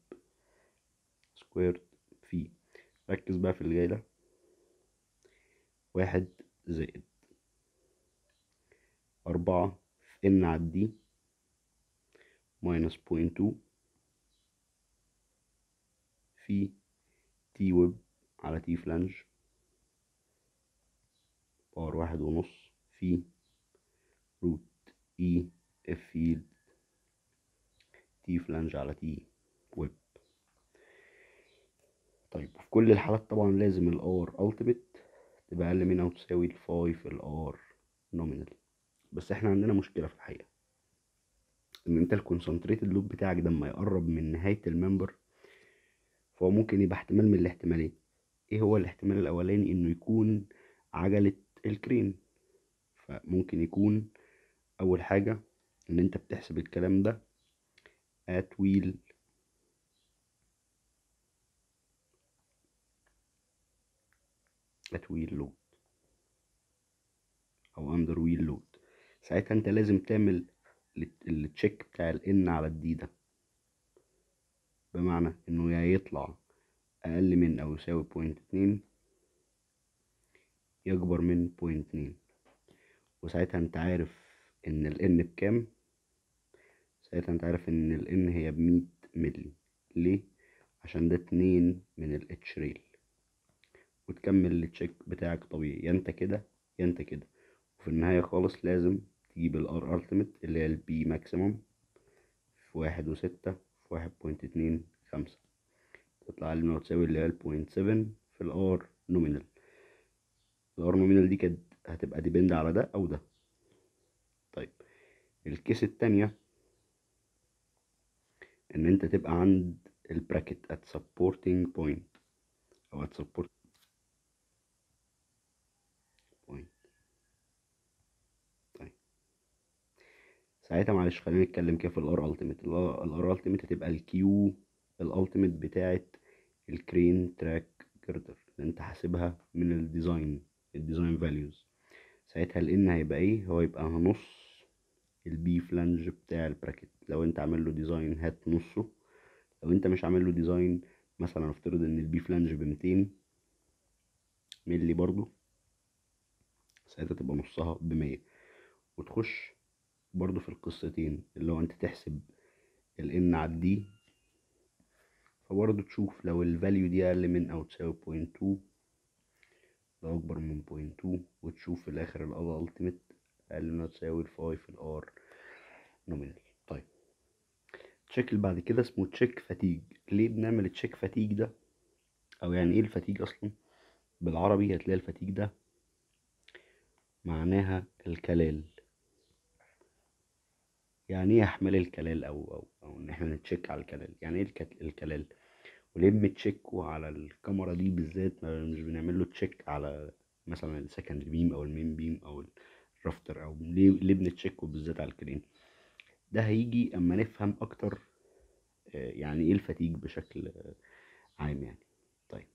سكوير في ركز بقى في اللي جاي ده واحد زائد أربعة ان على دي ماينس بوينت تو في تي ويب على تي فلانج باور واحد ونص في روت اي اف فيلد تي فلانج على تي ويب طيب في كل الحالات طبعا لازم الار التيميت تبقى اقل من او تساوي الفاي في الار نومينال بس احنا عندنا مشكلة في الحقيقة ان انت الكونسنتريتد لوب بتاعك ده لما يقرب من نهاية الممبر فهو ممكن يبقى احتمال من الاحتمالين ايه هو الاحتمال الاولاني انه يكون عجلة الكرين فممكن يكون اول حاجة ان انت بتحسب الكلام ده at wheel ات ويل load او under wheel load ساعتها انت لازم تعمل التشيك بتاع الان على الدي ده بمعنى انه يا يطلع اقل من او يساوي بوينت اتنين يكبر من بوينت اتنين وساعتها انت عارف ان الان بكام ساعتها انت عارف ان الان هي بمية ملي ليه عشان ده اتنين من الاتش ريل وتكمل التشيك بتاعك طبيعي يا انت كده يا انت كده وفي النهاية خالص لازم تجيب الار التيمت اللي هي البي ماكسيموم في واحد وستة في واحد بوينت اتنين خمسة تطلع لنا وتساوي اللي هي البوينت سفن في الار نومينال الار نومينال دي كانت هتبقى ديبند على ده او ده طيب الكيس التانية ان انت تبقى عند البراكت at supporting point او at سبورتنج ساعتها معلش خلينا نتكلم كده في الار التيميت الار التيميت هتبقى الكيو الالتيميت بتاعه الكرين تراك كيرتر اللي انت حاسبها من الديزاين الديزاين فاليوز ساعتها الان هيبقى ايه هو يبقى نص البي فلانج بتاع البراكت لو انت عامل له ديزاين هات نصه لو انت مش عامل له ديزاين مثلا افترض ان البي فلانج ب 200 ملي برضو ساعتها تبقى نصها ب 100 وتخش برضو في القصتين اللي هو انت تحسب الان على الدي فبرضو تشوف لو الفاليو دي اقل من او تساوي بوينت تو لو اكبر من بوينت تو وتشوف في الاخر الاضاءة التيمت اقل من او تساوي الفاي في الار نومينال طيب تشيك اللي بعد كده اسمه تشيك فتيج ليه بنعمل تشيك فتيج ده او يعني ايه الفتيج اصلا بالعربي هتلاقي الفتيج ده معناها الكلال يعني ايه احمال الكلال او او او ان احنا نتشيك على الكلال يعني ايه الكلال وليه بنتشيكوا على الكاميرا دي بالذات مش بنعمل له تشيك على مثلا السكند بيم او المين بيم او الرافتر او ليه ليه بنتشيكوا بالذات على الكرين ده هيجي اما نفهم اكتر آه، يعني ايه الفتيج بشكل عام يعني طيب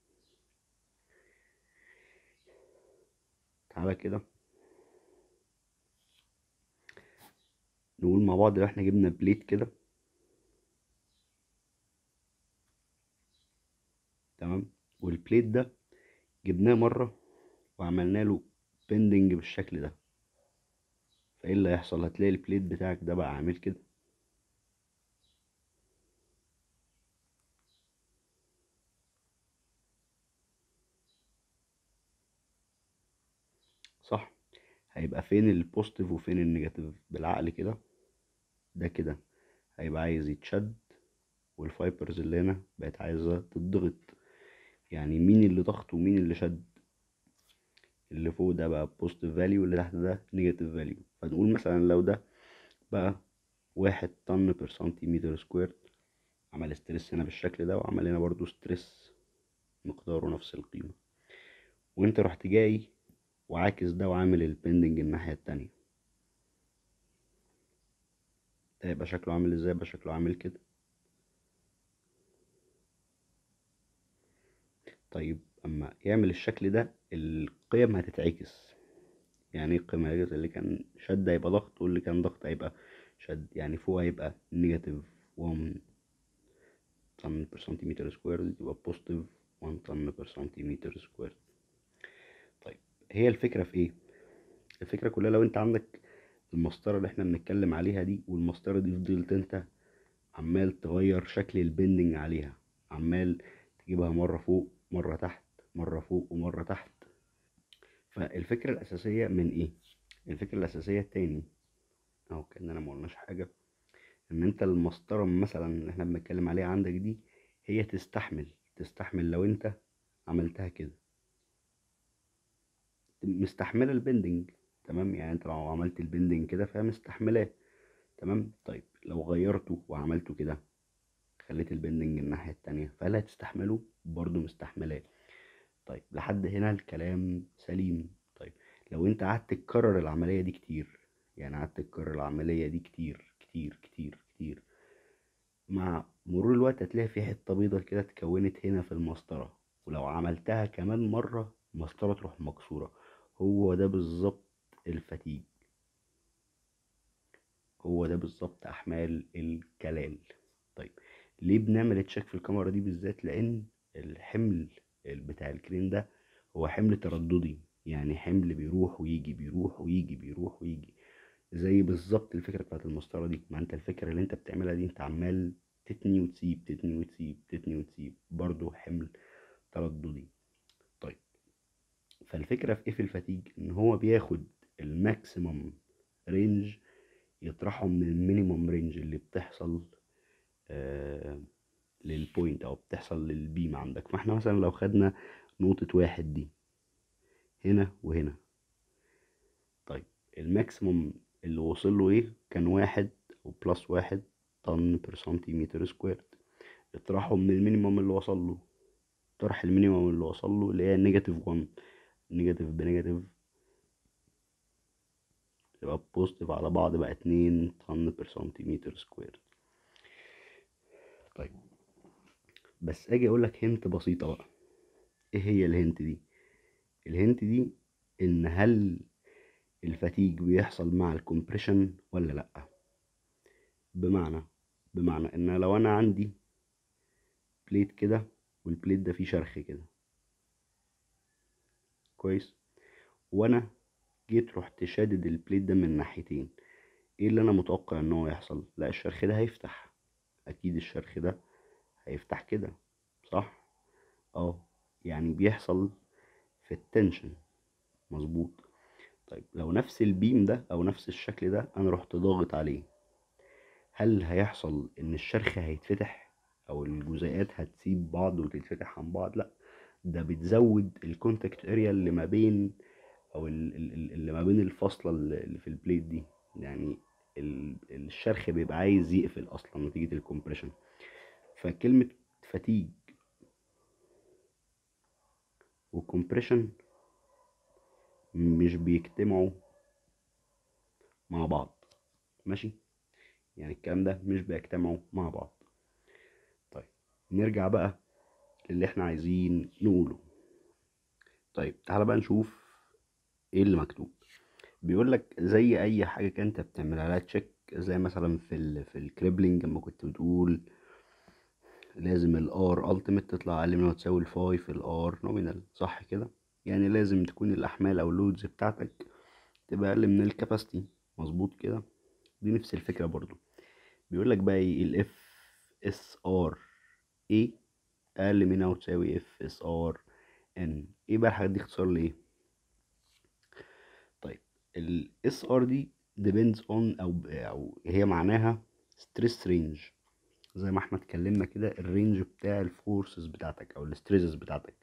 تعالى كده نقول مع بعض لو احنا جبنا بليت كده تمام والبليت ده جبناه مرة وعملنا له بندنج بالشكل ده فايه اللي هيحصل هتلاقي البليت بتاعك ده بقى عامل كده هيبقى فين البوزيتيف وفين النيجاتيف بالعقل كده ده كده هيبقى عايز يتشد والفايبرز اللي هنا بقت عايزة تضغط يعني مين اللي ضغط ومين اللي شد اللي فوق ده بقى بوزيتيف فاليو واللي تحت ده نيجاتيف فاليو فنقول مثلا لو ده بقى واحد طن بير سنتيمتر سكوير عمل ستريس هنا بالشكل ده وعمل هنا برضو ستريس مقداره نفس القيمة وانت رحت جاي وعاكس ده وعامل البندنج الناحية التانية ده يبقى شكله عامل ازاي يبقى شكله عامل كده طيب اما يعمل الشكل ده القيم هتتعكس يعني ايه القيم هتتعكس اللي كان شد هيبقى ضغط واللي كان ضغط هيبقى شد يعني فوق هيبقى نيجاتيف 1 طن per سكوير squared يبقى بوزيتيف 1 طن per سنتيمتر سكوير هي الفكرة في ايه الفكرة كلها لو انت عندك المسطرة اللي احنا بنتكلم عليها دي والمسطرة دي فضلت انت عمال تغير شكل البندنج عليها عمال تجيبها مرة فوق مرة تحت مرة فوق ومرة تحت فالفكرة الأساسية من إيه؟ الفكرة الأساسية التاني أو كأننا قلناش حاجة إن أنت المسطرة مثلا اللي إحنا بنتكلم عليها عندك دي هي تستحمل تستحمل لو أنت عملتها كده مستحمله البندنج تمام يعني انت لو عملت البندنج كده فهي مستحملاه تمام طيب لو غيرته وعملته كده خليت البندنج الناحيه التانية فهل هتستحمله برضه مستحملاه طيب لحد هنا الكلام سليم طيب لو انت قعدت تكرر العمليه دي كتير يعني قعدت تكرر العمليه دي كتير كتير كتير كتير مع مرور الوقت هتلاقي في حته بيضه كده اتكونت هنا في المسطره ولو عملتها كمان مره المسطره تروح مكسوره هو ده بالظبط الفتيج هو ده بالظبط احمال الكلال طيب ليه بنعمل تشيك في الكاميرا دي بالذات لان الحمل بتاع الكرين ده هو حمل ترددي يعني حمل بيروح ويجي بيروح ويجي بيروح ويجي زي بالظبط الفكره بتاعت المسطره دي ما انت الفكره اللي انت بتعملها دي انت عمال تتني وتسيب تتني وتسيب تتني وتسيب برضو حمل ترددي فالفكرة في ايه في الفتيج ان هو بياخد الماكسيمم رينج يطرحه من المينيمم رينج اللي بتحصل آه، للبوينت او بتحصل للبيم عندك فاحنا مثلا لو خدنا نقطة واحد دي هنا وهنا طيب الماكسيمم اللي وصل له ايه كان واحد او بلس واحد طن بير سنتيمتر سكويرد اطرحه من المينيمم اللي وصل له طرح المينيمم اللي وصل له اللي هي نيجاتيف 1 نيجاتيف بنيجاتيف تبقى بوزيتيف على بعض بقى اتنين طن بير سنتيمتر سكوير طيب بس اجي اقولك هنت بسيطة بقى ايه هي الهنت دي الهنت دي ان هل الفتيج بيحصل مع الكمبريشن ولا لأ بمعنى بمعنى ان لو انا عندي بليت كده والبليت ده فيه شرخ كده كويس وانا جيت رحت شادد البليت ده من ناحيتين ايه اللي انا متوقع ان هو يحصل لا الشرخ ده هيفتح اكيد الشرخ ده هيفتح كده صح اه يعني بيحصل في التنشن مظبوط طيب لو نفس البيم ده او نفس الشكل ده انا رحت ضاغط عليه هل هيحصل ان الشرخ هيتفتح او الجزيئات هتسيب بعض وتتفتح عن بعض لا ده بتزود الكونتاكت اريا اللي ما بين او اللي ما بين الفاصله اللي في البليت دي يعني الشرخ بيبقى عايز يقفل اصلا نتيجه الكومبريشن فكلمه فتيج والكومبريشن مش بيجتمعوا مع بعض ماشي يعني الكلام ده مش بيجتمعوا مع بعض طيب نرجع بقى للي احنا عايزين نقوله طيب تعال بقى نشوف ايه اللي مكتوب بيقول لك زي اي حاجه كانت انت بتعملها لها تشيك زي مثلا في الـ في الكريبلينج لما كنت بتقول لازم الار التيميت تطلع اقل من وتساوي الفاي في الار نومينال صح كده يعني لازم تكون الاحمال او اللودز بتاعتك تبقى اقل من الكاباسيتي مظبوط كده دي نفس الفكره برضو بيقول لك بقى ايه الاف اس ار ايه اقل من او تساوي اف اس ار ان بقى الحاجات دي اختصار لايه طيب الاس ار دي depends on او او هي معناها stress range زي ما احنا اتكلمنا كده الرينج بتاع الفورسز بتاعتك او الستريسز بتاعتك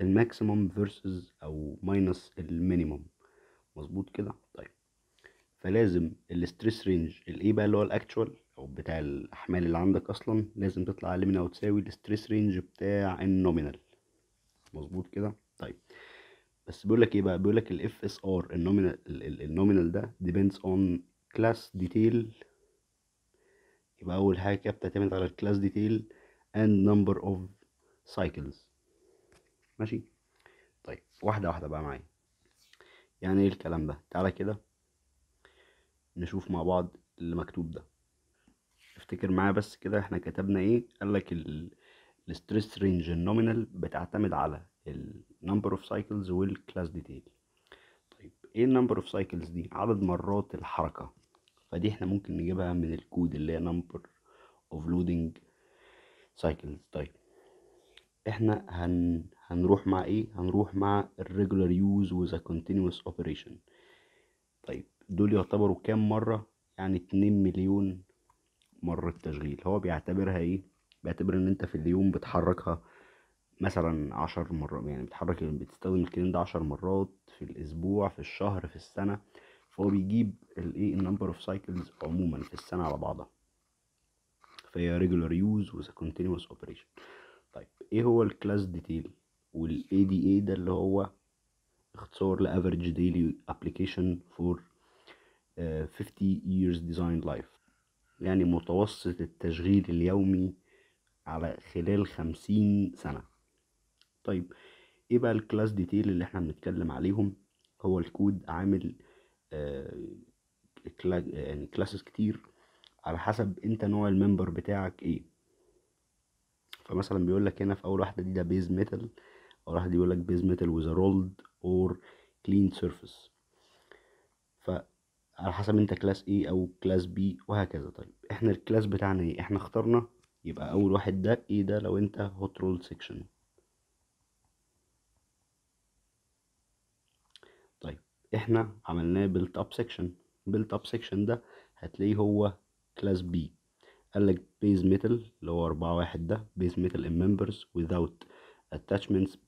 الماكسيمم فيرسز او ماينس المينيمم مظبوط كده طيب فلازم الستريس رينج الايه بقى اللي هو الاكتوال او بتاع الاحمال اللي عندك اصلا لازم تطلع اقل من او تساوي الستريس رينج بتاع النومينال مظبوط كده طيب بس بيقول لك ايه بقى بيقول لك الاف اس ار النومينال النومينال ده depends اون class detail يبقى اول حاجه كده بتعتمد على الكلاس ديتيل and number of cycles ماشي طيب واحده واحده بقى معايا يعني ايه الكلام ده تعالى كده نشوف مع بعض اللي مكتوب ده تفتكر معايا بس كده احنا كتبنا ايه قال لك الستريس رينج النومينال بتعتمد على النمبر اوف سايكلز والكلاس ديتيل طيب ايه النمبر اوف سايكلز دي عدد مرات الحركه فدي احنا ممكن نجيبها من الكود اللي هي نمبر اوف لودنج سايكلز طيب احنا هن... هنروح مع ايه هنروح مع الريجولار يوز وذا كونتينوس اوبريشن طيب دول يعتبروا كام مره يعني 2 مليون مر التشغيل هو بيعتبرها ايه بيعتبر ان انت في اليوم بتحركها مثلا عشر مرات يعني بتحرك بتستخدم الكريم ده عشر مرات في الاسبوع في الشهر في السنة فهو بيجيب الايه النمبر اوف سايكلز عموما في السنة على بعضها فهي use with a continuous operation طيب ايه هو الكلاس ديتيل والاي دي اي ده اللي هو اختصار لافريج ديلي ابلكيشن فور 50 years design life يعني متوسط التشغيل اليومي على خلال خمسين سنة طيب ايه بقى الكلاس ديتيل اللي احنا بنتكلم عليهم هو الكود عامل آه، يعني كلاسز كتير على حسب انت نوع الممبر بتاعك ايه فمثلا بيقول لك هنا في اول واحده دي ده بيز ميتال اول واحده بيقول لك بيز ميتال وذ رولد اور كلين سيرفيس على حسب انت كلاس ايه او كلاس بي وهكذا طيب احنا الكلاس بتاعنا ايه احنا اخترنا يبقى اول واحد ده ايه ده لو انت هوت رول سيكشن طيب احنا عملناه بيلت اب سيكشن بيلت اب سيكشن ده هتلاقيه هو كلاس بي قال لك بيز ميتال اللي هو أربعة واحد ده بيز ميتال ان ممبرز without اتاتشمنتس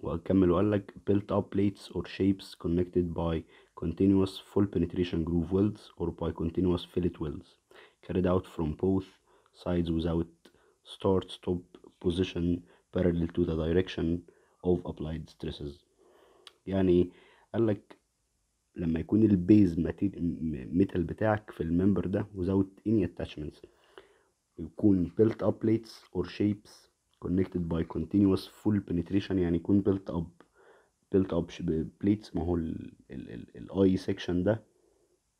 وأكمل وقال لك بيلت اب بليتس اور شيبس كونكتد باي continuous full penetration groove welds or by continuous fillet welds carried out from both sides without start-stop position parallel to the direction of applied stresses يعني قال لك لما يكون البيز ميتال بتاعك في الممبر ده without any attachments يكون built up plates or shapes connected by continuous full penetration يعني يكون built up بيلت اب بليتس ما هو الاي سيكشن ده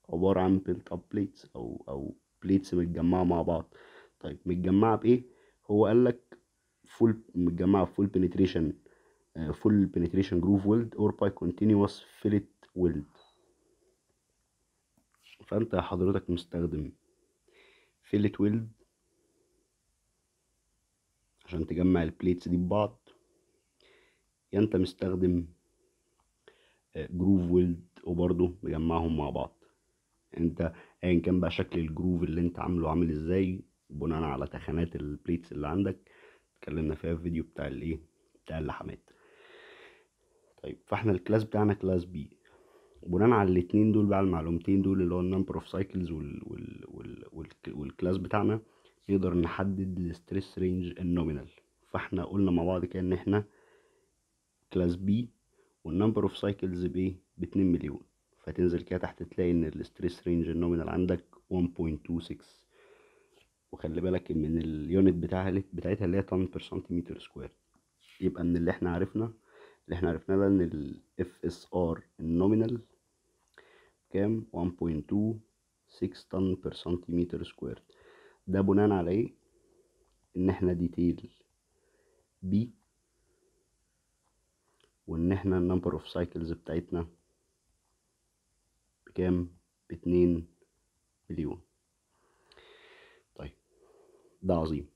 عباره عن بيلت اب بليتس او او بليتس متجمعه مع بعض طيب متجمعه بايه هو قال لك فول متجمعه فول بنتريشن فول بنتريشن جروف ويلد اور باي كونتينوس فيلت ويلد فانت حضرتك مستخدم فيلت ويلد عشان تجمع البليتس دي ببعض يا انت مستخدم جروف ويلد وبرضه بجمعهم مع بعض يعني انت ايا كان بقى شكل الجروف اللي انت عامله عامل ازاي بناء على تخانات البليتس اللي عندك اتكلمنا فيها في فيديو بتاع الايه بتاع اللحمات طيب فاحنا الكلاس بتاعنا كلاس بي بناء على الاتنين دول بقى المعلومتين دول اللي هو النمبر اوف سايكلز والكلاس بتاعنا نقدر نحدد الستريس رينج النومينال فاحنا قلنا مع بعض كده ان احنا كلاس بي والنمبر اوف سايكلز ب 2 مليون فتنزل كده تحت تلاقي ان الاستريس رينج النومينال عندك 1.26 وخلي بالك من اليونت بتاعها بتاعتها اللي هي طن بير سنتيمتر سكوير يبقى من اللي احنا عرفنا اللي احنا عرفناه ده ان الاف اس ار النومينال كام 1.26 طن بير سنتيمتر سكوير ده بناء على ايه ان احنا ديتيل بي وان احنا النمبر اوف سايكلز بتاعتنا بكام باتنين مليون طيب ده عظيم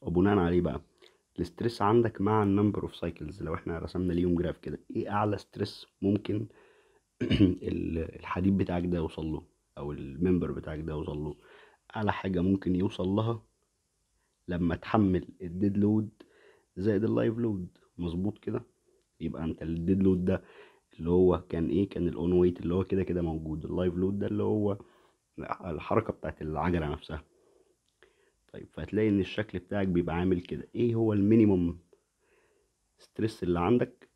وبناء عليه بقى الاسترس عندك مع النمبر اوف سايكلز لو احنا رسمنا ليهم جراف كده ايه اعلى استرس ممكن الحديد بتاعك ده يوصل له او الممبر بتاعك ده يوصل له اعلى حاجه ممكن يوصل لها لما تحمل الديد لود زائد اللايف لود مظبوط كده يبقى انت الديد لود ده اللي هو كان ايه كان الاون ويت اللي هو كده كده موجود اللايف لود ده اللي هو الحركه بتاعت العجله نفسها طيب فهتلاقي ان الشكل بتاعك بيبقى عامل كده ايه هو المينيموم ستريس اللي عندك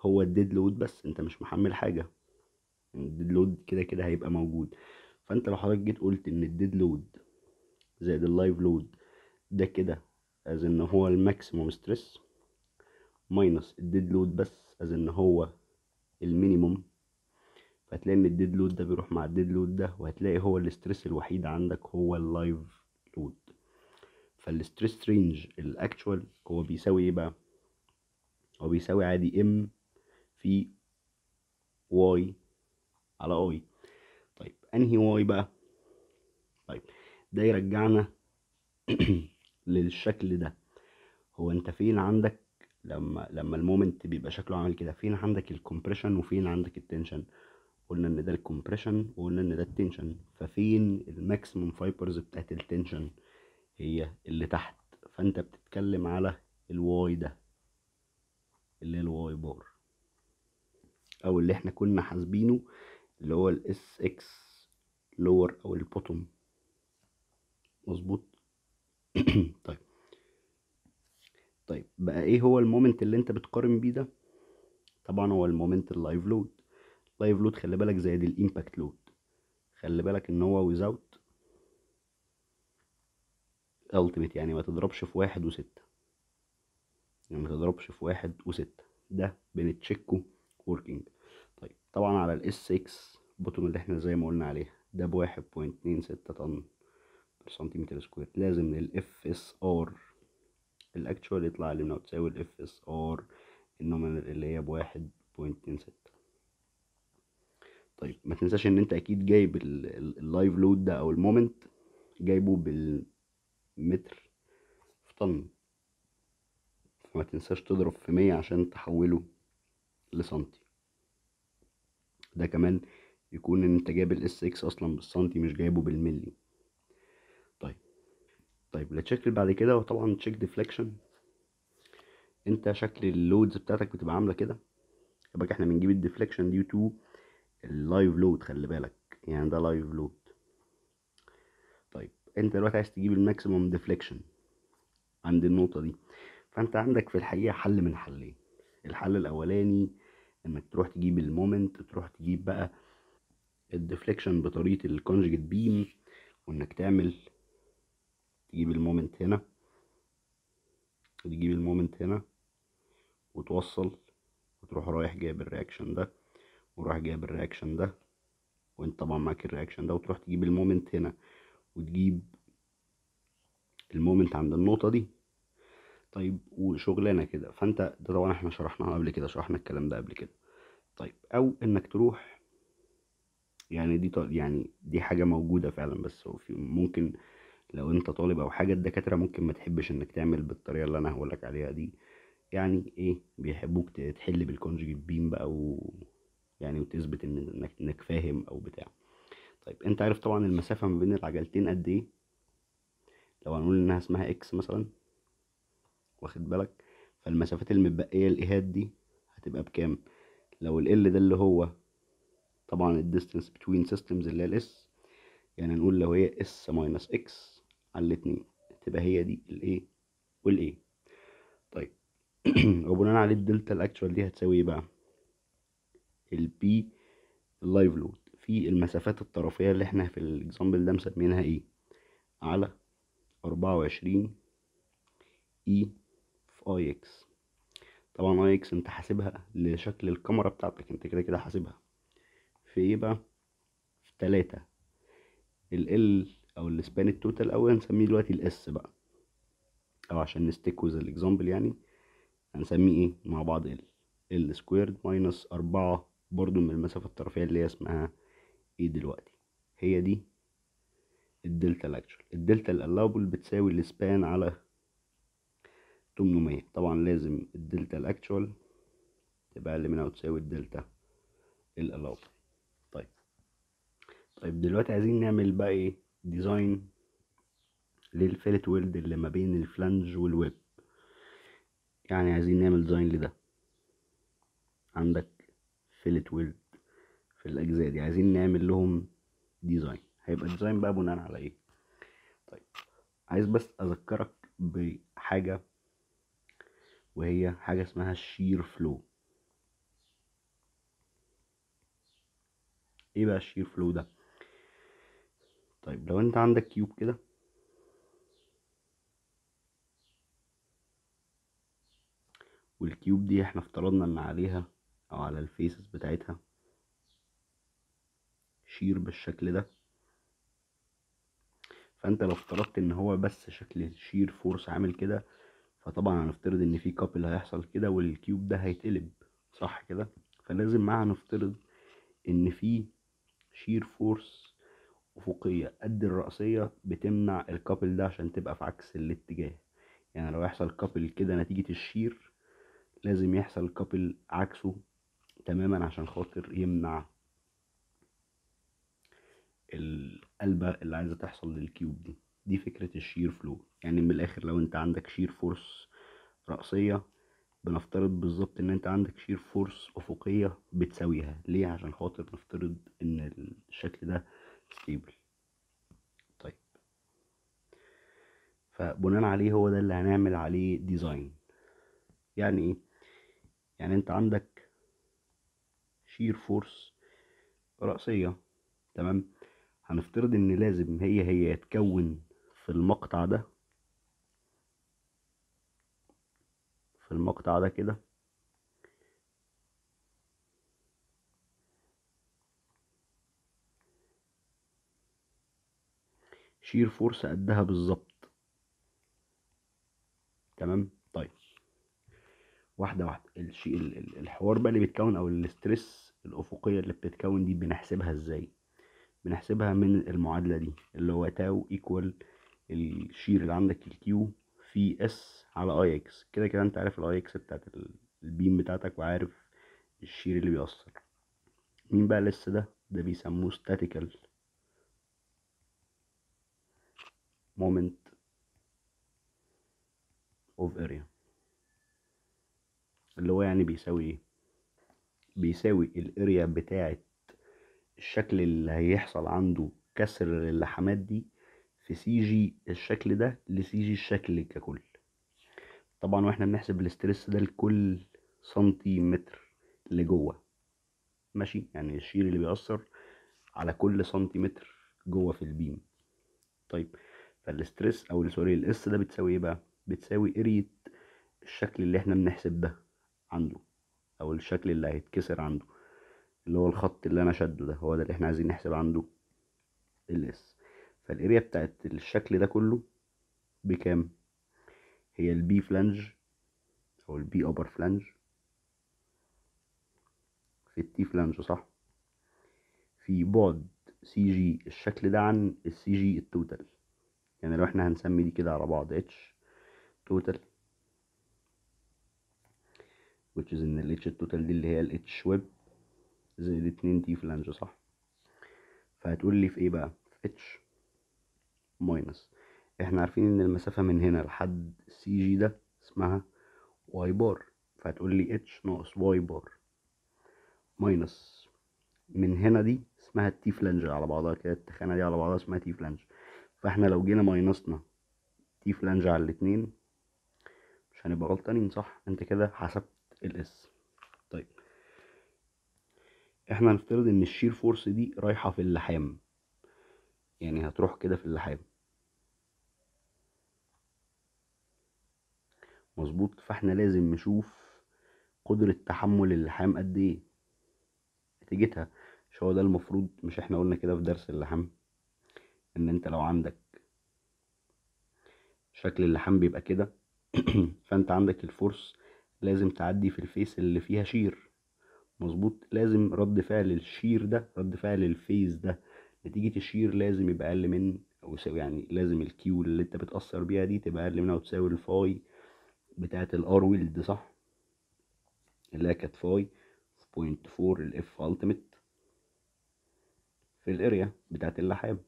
هو الديد لود بس انت مش محمل حاجه الديد يعني لود كده كده هيبقى موجود فانت لو حضرتك جيت قلت ان الديد لود زائد اللايف لود ده كده از ان هو الماكسيموم ستريس ماينس الديد لود بس از ان هو المينيموم فهتلاقي ان الديد لود ده بيروح مع الديد لود ده وهتلاقي هو الاسترس الوحيد عندك هو اللايف لود فالاسترس رينج الاكتوال هو بيساوي ايه بقى هو بيساوي عادي ام في واي على اي طيب انهي واي بقى طيب ده يرجعنا للشكل ده هو انت فين عندك لما لما المومنت بيبقى شكله عامل كده فين عندك الكومبريشن وفين عندك التنشن قلنا ان ده الكومبريشن وقلنا ان ده التنشن ففين الماكسيمم فايبرز بتاعت التنشن هي اللي تحت فانت بتتكلم على الواي ده اللي هي الواي بار او اللي احنا كنا حاسبينه اللي هو الاس اكس لور او البوتوم مظبوط طيب طيب بقى ايه هو المومنت اللي انت بتقارن بيه ده طبعا هو المومنت اللايف لود اللايف لود خلي بالك زائد الامباكت لود خلي بالك ان هو ويزاوت التيميت يعني ما تضربش في واحد وستة يعني ما تضربش في واحد وستة ده بنتشيكه وركينج طيب طبعا على الاس 6 بوتوم اللي احنا زي ما قلنا عليها ده بواحد بوينت اتنين ستة طن بالسنتيمتر سكوير لازم للاف اس ار الاكتشوال يطلع لي بتساوي الاف اس ار النومينال اللي هي بواحد بوينت اتنين ستة طيب ما تنساش ان انت اكيد جايب اللايف لود ده او المومنت جايبه بالمتر في طن فما تنساش تضرب في مية عشان تحوله لسنتي ده كمان يكون انت جايب الاس اكس اصلا بالسنتي مش جايبه بالملي طيب التشيك اللي بعد كده هو طبعا تشيك ديفليكشن انت شكل اللودز بتاعتك بتبقى عامله كده يبقى احنا بنجيب الديفليكشن دي تو اللايف لود خلي بالك يعني ده لايف لود طيب انت دلوقتي عايز تجيب الماكسيموم ديفليكشن عند النقطه دي فانت عندك في الحقيقه حل من حلين الحل الاولاني انك تروح تجيب المومنت تروح تجيب بقى الديفليكشن بطريقه الكونجكت بيم وانك تعمل تجيب المومنت هنا وتجيب المومنت هنا وتوصل وتروح رايح جايب الرياكشن ده وراح جايب الرياكشن ده وانت طبعا معاك الرياكشن ده وتروح تجيب المومنت هنا وتجيب المومنت عند النقطة دي طيب وشغلانة كده فانت ده طبعا احنا شرحناها قبل كده شرحنا الكلام ده قبل كده طيب او انك تروح يعني دي يعني دي حاجة موجودة فعلا بس هو في ممكن لو انت طالب او حاجه الدكاتره ممكن ما تحبش انك تعمل بالطريقه اللي انا هقولك عليها دي يعني ايه بيحبوك تحل بالكونجوجيت بيم بقى و يعني وتثبت ان انك, إنك فاهم او بتاع طيب انت عارف طبعا المسافه ما بين العجلتين قد ايه لو هنقول انها اسمها اكس مثلا واخد بالك فالمسافات المتبقيه الايهات دي هتبقى بكام لو ال ده اللي هو طبعا الديستنس بتوين سيستمز اللي هي الاس يعني نقول لو هي اس ماينس اكس على الاتنين تبقى هي دي الايه والايه طيب وبناء عليه الدلتا الاكتوال دي هتساوي ايه بقى البي اللايف لود في المسافات الطرفية اللي احنا في الاكزامبل ده مسمينها ايه على أربعة وعشرين اي e في اي اكس طبعا اي اكس انت حاسبها لشكل الكاميرا بتاعتك انت كده كده حاسبها في ايه بقى في تلاتة ال ال او السبان التوتال او هنسميه دلوقتي الاس بقى او عشان نستيك ويز الاكزامبل يعني هنسميه ايه مع بعض ال ال سكويرد ماينس أربعة برضو من المسافة الطرفية اللي هي اسمها ايه دلوقتي هي دي الدلتا الاكشوال الدلتا الالاوبل بتساوي السبان على 800 طبعا لازم الدلتا الاكشوال تبقى اقل منها وتساوي الدلتا الالاوبل طيب طيب دلوقتي عايزين نعمل بقى ايه ديزاين للفيلت ويلد اللي ما بين الفلانج والويب يعني عايزين نعمل ديزاين لده عندك فيلت ويلد في الاجزاء دي عايزين نعمل لهم ديزاين هيبقى ديزاين بقى بناء على ايه طيب عايز بس اذكرك بحاجه وهي حاجه اسمها الشير فلو ايه بقى الشير فلو ده طيب لو انت عندك كيوب كده والكيوب دي احنا افترضنا ان عليها او على الفيسز بتاعتها شير بالشكل ده فانت لو افترضت ان هو بس شكل شير فورس عامل كده فطبعا هنفترض ان في كابل هيحصل كده والكيوب ده هيتقلب صح كده فلازم معا نفترض ان في شير فورس افقيه قد الراسيه بتمنع الكابل ده عشان تبقى في عكس الاتجاه يعني لو يحصل كابل كده نتيجه الشير لازم يحصل كابل عكسه تماما عشان خاطر يمنع القلبة اللي عايزة تحصل للكيوب دي دي فكرة الشير فلو يعني من الآخر لو أنت عندك شير فورس رأسية بنفترض بالظبط إن أنت عندك شير فورس أفقية بتساويها ليه عشان خاطر نفترض إن الشكل ده ستيبل طيب فبناء عليه هو ده اللي هنعمل عليه ديزاين يعني ايه يعني انت عندك شير فورس رأسية تمام هنفترض ان لازم هي هي تكون في المقطع ده في المقطع ده كده شير فورس قدها بالظبط تمام طيب واحده واحده الشيء الحوار بقى اللي بيتكون او الاستريس الافقيه اللي بتتكون دي بنحسبها ازاي بنحسبها من المعادله دي اللي هو تاو ايكوال الشير اللي عندك الكيو في اس على اي اكس كده كده انت عارف الاي اكس بتاعت البيم بتاعتك وعارف الشير اللي بيأثر مين بقى لسه ده ده بيسموه ستاتيكال moment of area اللي هو يعني بيساوي ايه بيساوي الاريا بتاعة الشكل اللي هيحصل عنده كسر اللحمات دي في سي جي الشكل ده لسي جي الشكل ككل طبعا واحنا بنحسب الاسترس ده لكل سنتيمتر لجوه ماشي يعني الشير اللي بيأثر على كل سنتيمتر جوه في البيم طيب فالستريس او سوري الاس ده بتساوي ايه بقى بتساوي ارية الشكل اللي احنا بنحسب ده عنده او الشكل اللي هيتكسر عنده اللي هو الخط اللي انا شده ده هو ده اللي احنا عايزين نحسب عنده الاس فالاريا بتاعت الشكل ده كله بكام هي البي فلانج او البي اوبر فلانج في التي فلانج صح في بعد سي جي الشكل ده عن السي جي التوتال يعني لو احنا هنسمي دي كده على بعض اتش توتال which is ان ال اتش التوتال دي اللي هي ال ويب زائد اتنين دي فلانج صح فهتقول لي في ايه بقى في اتش ماينس احنا عارفين ان المسافة من هنا لحد سي جي ده اسمها واي بار فهتقول لي اتش ناقص واي بار ماينس من هنا دي اسمها تي فلانج على بعضها كده التخانة دي على بعضها اسمها تي فلانج فاحنا لو جينا ماينصنا تي فلانج على الاتنين مش هنبقى غلطانين صح انت كده حسبت الاس طيب احنا هنفترض ان الشير فورس دي رايحه في اللحام يعني هتروح كده في اللحام مظبوط فاحنا لازم نشوف قدرة تحمل اللحام قد ايه نتيجتها مش هو ده المفروض مش احنا قلنا كده في درس اللحام ان انت لو عندك شكل اللحام بيبقى كده فانت عندك الفورس لازم تعدي في الفيس اللي فيها شير مظبوط لازم رد فعل الشير ده رد فعل الفيس ده نتيجة الشير لازم يبقى أقل من أو يساوي يعني لازم الكيو اللي أنت بتأثر بيها دي تبقى أقل من او تساوي الفاي بتاعة الأر ويلد صح اللي هي كانت فاي في بوينت فور الإف ألتيميت في الأريا بتاعة اللحام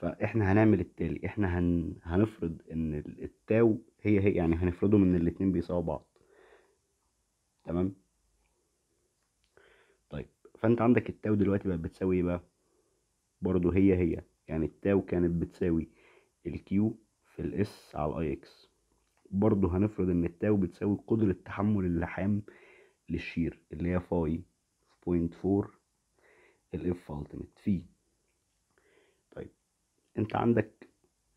فاحنا هنعمل التالي احنا هن... هنفرض ان التاو هي هي يعني هنفرضهم ان الاتنين بيساوي بعض تمام طيب فانت عندك التاو دلوقتي بقت بتساوي ايه بقى برضه هي هي يعني التاو كانت بتساوي الكيو في الاس على الاي اكس برضه هنفرض ان التاو بتساوي قدرة تحمل اللحام للشير اللي هي فاي فور الاف التيمت في انت عندك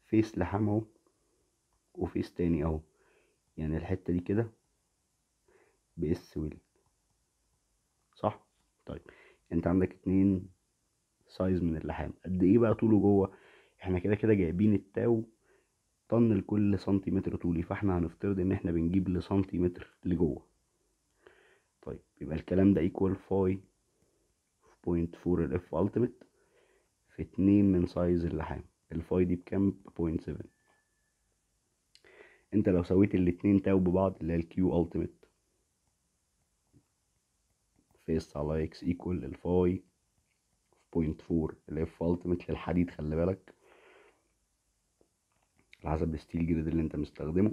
فيس لحام اهو وفيس تاني اهو يعني الحتة دي كده باس ويل صح طيب انت عندك اتنين سايز من اللحام قد ايه بقى طوله جوه احنا كده كده جايبين التاو طن لكل سنتيمتر طولي فاحنا هنفترض ان احنا بنجيب لسنتيمتر لجوه طيب يبقى الكلام ده ايكوال فاي بوينت فور الاف التيمت في اتنين من سايز اللحام الفاي دي بكام بوينت سفن انت لو سويت الاتنين تاو ببعض اللي هي الكيو التيميت فيس على اكس ايكوال الفاي بوينت فور الاف التيميت للحديد خلي بالك على حسب الستيل جريد اللي انت مستخدمه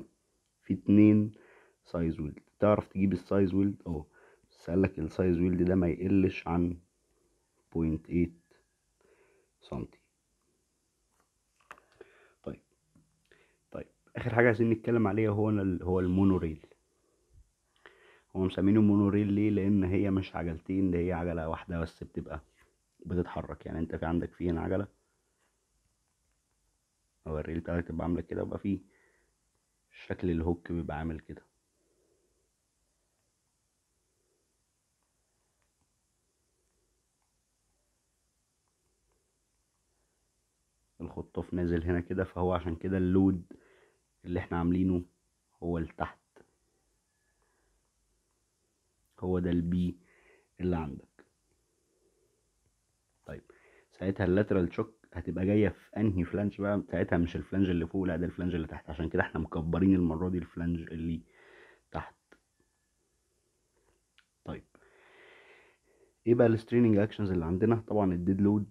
في اتنين سايز ويلد تعرف تجيب السايز ويلد اه قالك السايز ويلد ده ما يقلش عن بوينت ايت سنتي طيب طيب اخر حاجه عايزين نتكلم عليها هو هو المونوريل هو مسمينه مونوريل ليه لان هي مش عجلتين ده هي عجله واحده بس بتبقى بتتحرك يعني انت في عندك في هنا عجله هو الريل بتاعتك تبقى عامله كده وبقى فيه شكل الهوك بيبقى عامل كده نازل هنا كده فهو عشان كده اللود اللي احنا عاملينه هو لتحت هو ده البي اللي عندك طيب ساعتها اللاترال شوك هتبقى جايه في انهي فلانج بقى ساعتها مش الفلانج اللي فوق لا ده الفلانج اللي تحت عشان كده احنا مكبرين المره دي الفلانج اللي e تحت طيب ايه بقى الستريننج اكشنز اللي عندنا طبعا الديد لود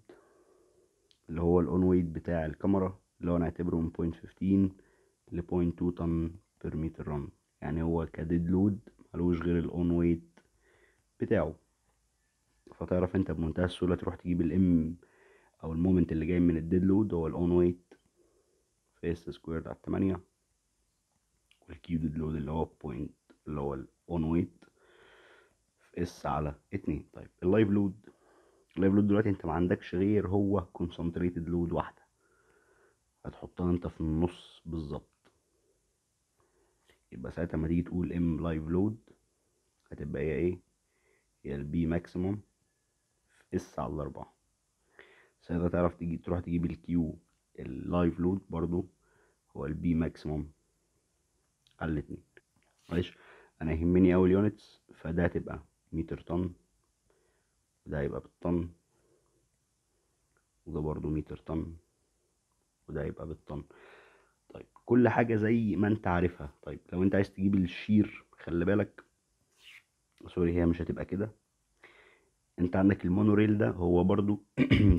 اللي هو الاون ويت بتاع الكاميرا اللي هو نعتبره من بوينت فيفتين لبوينت تو تن بير متر رن يعني هو كديد لود ملوش غير الاون ويت بتاعه فتعرف انت بمنتهى السهوله تروح تجيب الام او المومنت اللي جاي من الديد لود هو الاون ويت في اس سكويرد على 8 والكيو ديد لود اللي هو بوينت اللي هو الاون ويت في اس على 2 طيب اللايف لود اللايف لود دلوقتي انت ما عندكش غير هو كونسنتريتد لود واحده هتحطها انت في النص بالظبط يبقى ساعتها ما تيجي تقول ام لايف لود هتبقى هي ايه هي البي ماكسيموم في اس على الاربعه ساعتها تعرف تيجي تروح تجيب الكيو اللايف لود برضو هو البي ماكسيموم على الاتنين معلش انا يهمني اول يونتس فده هتبقى متر طن ده هيبقى بالطن وده برضو متر طن وده هيبقى بالطن طيب كل حاجة زي ما انت عارفها طيب لو انت عايز تجيب الشير خلي بالك سوري هي مش هتبقى كده انت عندك المونوريل ده هو برضو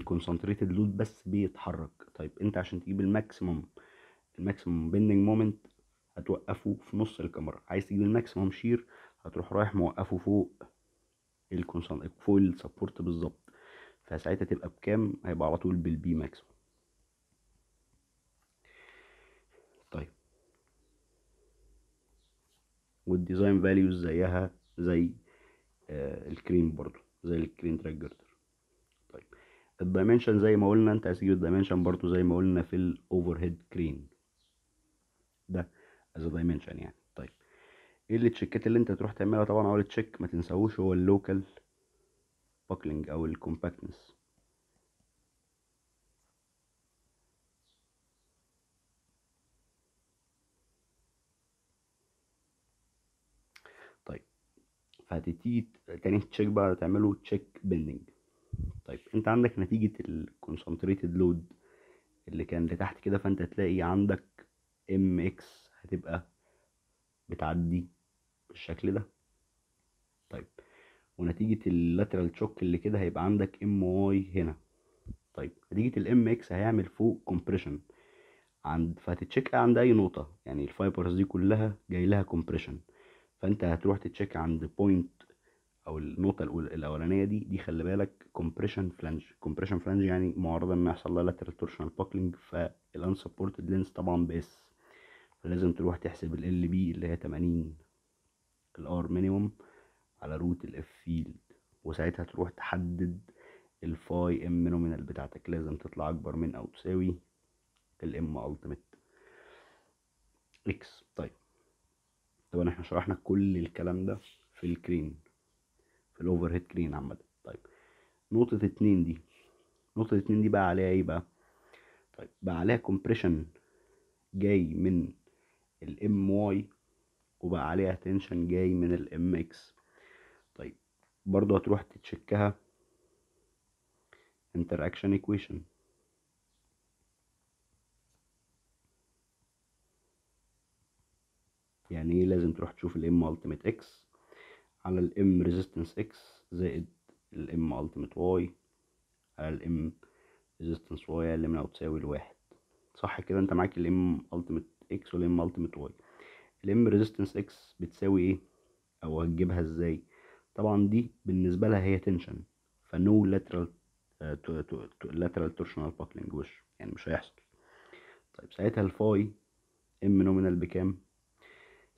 كونسنتريتد لود بس بيتحرك طيب انت عشان تجيب الماكسيموم الماكسيموم بيندنج مومنت هتوقفه في نص الكاميرا عايز تجيب الماكسيموم شير هتروح رايح موقفه فوق الكونسان فوق السبورت بالظبط فساعتها تبقى بكام هيبقى على طول بالبي ماكس طيب والديزاين فاليوز زيها زي آه الكريم برضو زي الكريم تراك جردر طيب الدايمنشن زي ما قلنا انت هتجيب الدايمنشن برضو زي ما قلنا في الاوفر هيد كرين ده از دايمنشن يعني ايه التشيكات اللي انت تروح تعملها طبعا اول تشيك ما تنساهوش هو اللوكال باكلينج او الكومباكتنس طيب فهتيجي تاني تشيك بقى تعمله تشيك بيلدينج طيب انت عندك نتيجة الكونسنتريتد لود اللي كان لتحت كده فانت تلاقي عندك ام اكس هتبقى بتعدي بالشكل ده طيب ونتيجة اللاترال شوك اللي كده هيبقى عندك ام واي هنا طيب نتيجة الام اكس هيعمل فوق كومبريشن عند فهتتشيك عند اي نقطة يعني الفايبرز دي كلها جاي لها كومبريشن فانت هتروح تتشيك عند بوينت او النقطة الاولانية دي دي خلي بالك كومبريشن فلانج كومبريشن فلانج يعني معرضة ان يحصل لها لاترال تورشنال باكلينج فالانسبورتد لينس طبعا بس فلازم تروح تحسب ال ال بي اللي هي 80 الار مينيموم على روت الاف فيلد وساعتها تروح تحدد الفاي ام نومينال بتاعتك لازم تطلع اكبر من او تساوي الام التيميت اكس طيب طبعا احنا شرحنا كل الكلام ده في الكرين في الاوفر هيد كرين عامه طيب نقطه اتنين دي نقطه اتنين دي بقى عليها ايه بقى طيب بقى عليها كومبريشن جاي من الام واي وبقى عليها تنشن جاي من الام اكس طيب برضو هتروح تتشكها interaction equation يعني ايه لازم تروح تشوف الام التيميت اكس على الام ريزيستنس اكس زائد الام التيميت واي على الام ريزيستنس واي اللي منها تساوي الواحد صح كده انت معاك الام التيميت اكس والام التيميت واي الام ريزيستنس اكس بتساوي ايه او هتجيبها ازاي طبعا دي بالنسبه لها هي تنشن فنو لاترال لاترال تورشنال باكلينج وش يعني مش هيحصل طيب ساعتها الفاي ام نومينال بكام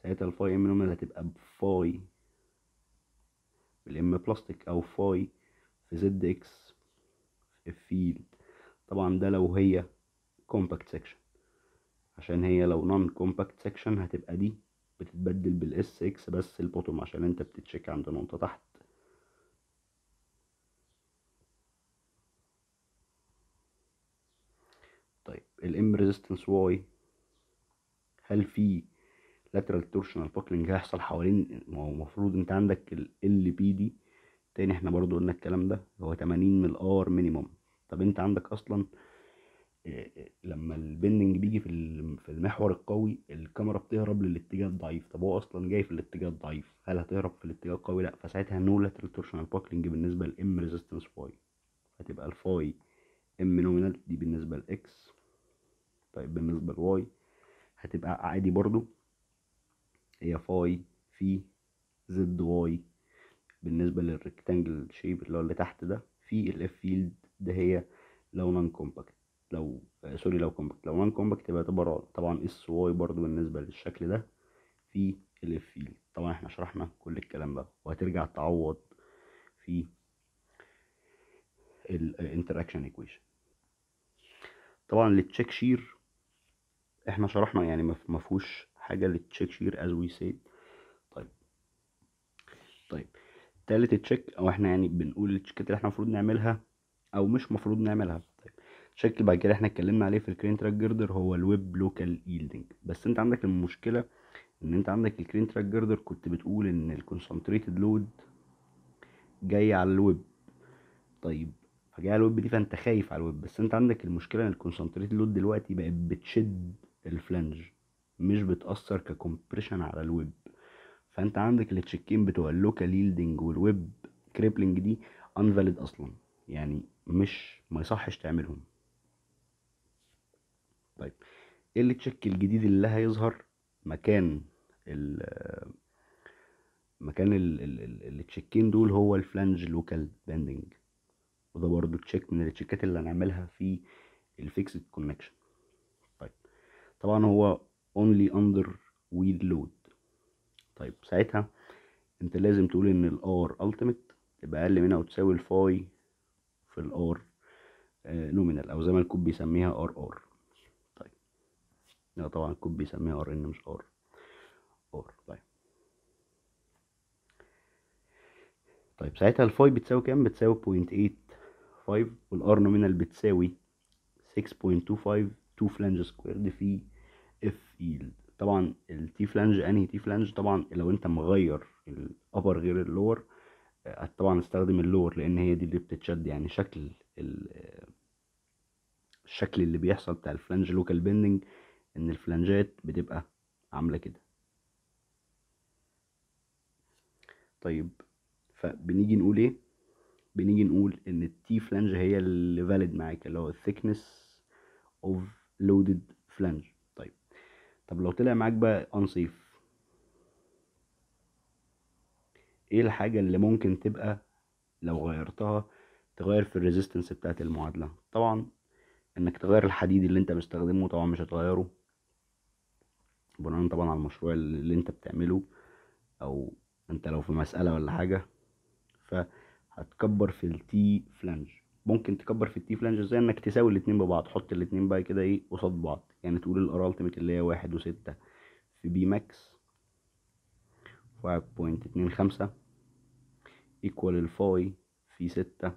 ساعتها الفاي ام نومينال هتبقى بفاي الام بلاستيك او فاي في زد اكس في الفيلد طبعا ده لو هي كومباكت سكشن عشان هي لو نون كومباكت سكشن هتبقى دي بتتبدل بالاس اكس بس البوتوم عشان انت بتتشيك عند نقطة تحت طيب الام ريزيستنس واي هل في لاترال تورشنال بوكلينج هيحصل حوالين ما هو المفروض انت عندك ال بي دي تاني احنا برضو قلنا الكلام ده هو 80 من الار مينيموم طب انت عندك اصلا آه، آه، لما البندنج بيجي في في المحور القوي الكاميرا بتهرب للاتجاه الضعيف طب هو اصلا جاي في الاتجاه الضعيف هل هتهرب في الاتجاه القوي لا فساعتها نو لاترال تورشنال باكلينج بالنسبه لام ريزيستنس فاي هتبقى الفاي ام نومينال دي بالنسبه لاكس طيب بالنسبه لواي هتبقى عادي برضو هي فاي في زد واي بالنسبه للريكتانجل شيب اللي هو اللي تحت ده في الاف فيلد ده هي لو نون كومباكت لو سوري لو كومباكت لو نون كومباكت يبقى تبقى طبعا اس واي برضو بالنسبه للشكل ده في الاف فيلد e. طبعا احنا شرحنا كل الكلام ده وهترجع تعوض في الانتراكشن ايكويشن طبعا للتشيك شير احنا شرحنا يعني ما فيهوش حاجه للتشيك شير از وي سيد طيب طيب تالت تشيك او احنا يعني بنقول التشيكات اللي احنا المفروض نعملها او مش مفروض نعملها شكل بعد كده احنا اتكلمنا عليه في الكرين تراك جردر هو الويب لوكال ييلدنج بس انت عندك المشكله ان انت عندك الكرين تراك جردر كنت بتقول ان الكونسنتريتد لود جاي على الويب طيب فجاي على الويب دي فانت خايف على الويب بس انت عندك المشكله ان الكونسنتريتد لود دلوقتي بقت بتشد الفلنج مش بتاثر ككمبريشن على الويب فانت عندك التشيكين بتوع اللوكال ييلدنج والويب كريبلنج دي انفاليد اصلا يعني مش ما يصحش تعملهم طيب ايه اللي تشيك الجديد اللي هيظهر مكان ال مكان التشيكين دول هو الفلانج لوكال بندنج وده برضو تشيك من التشيكات اللي هنعملها في الفيكسد كونكشن طيب طبعا هو اونلي اندر ويد لود طيب ساعتها انت لازم تقول ان الار التيميت تبقى اقل من او تساوي الفاي في الار نومينال آه، او زي ما الكود بيسميها ار ار لا طبعا الكود بيسميها ار ان مش ار ار طيب طيب ساعتها الفاي بتساوي كام بتساوي 0.85 والار نومينال بتساوي 6.252 فلانج سكويرد في اف يلد طبعا التي فلانج انهي تي فلانج طبعا لو انت مغير الابر غير اللور آه، طبعا استخدم اللور لان هي دي اللي بتتشد يعني شكل آه، الشكل اللي بيحصل بتاع الفلانج لوكال بيندنج ان الفلانجات بتبقى عامله كده طيب فبنيجي نقول ايه بنيجي نقول ان التي فلانج هي اللي فاليد معاك اللي هو الثيكنس اوف لودد فلانج طيب طب لو طلع معاك بقى انصيف ايه الحاجه اللي ممكن تبقى لو غيرتها تغير في الريزيستنس بتاعت المعادله طبعا انك تغير الحديد اللي انت مستخدمه طبعا مش هتغيره بناء طبعا على المشروع اللي انت بتعمله او انت لو في مسألة ولا حاجة فهتكبر في التي فلانج ممكن تكبر في التي فلانج ازاي انك تساوي الاتنين ببعض تحط الاتنين بقى كده ايه قصاد بعض يعني تقول الار التيميت اللي هي واحد وستة في بي ماكس واحد بوينت اتنين خمسة ايكوال الفاي في ستة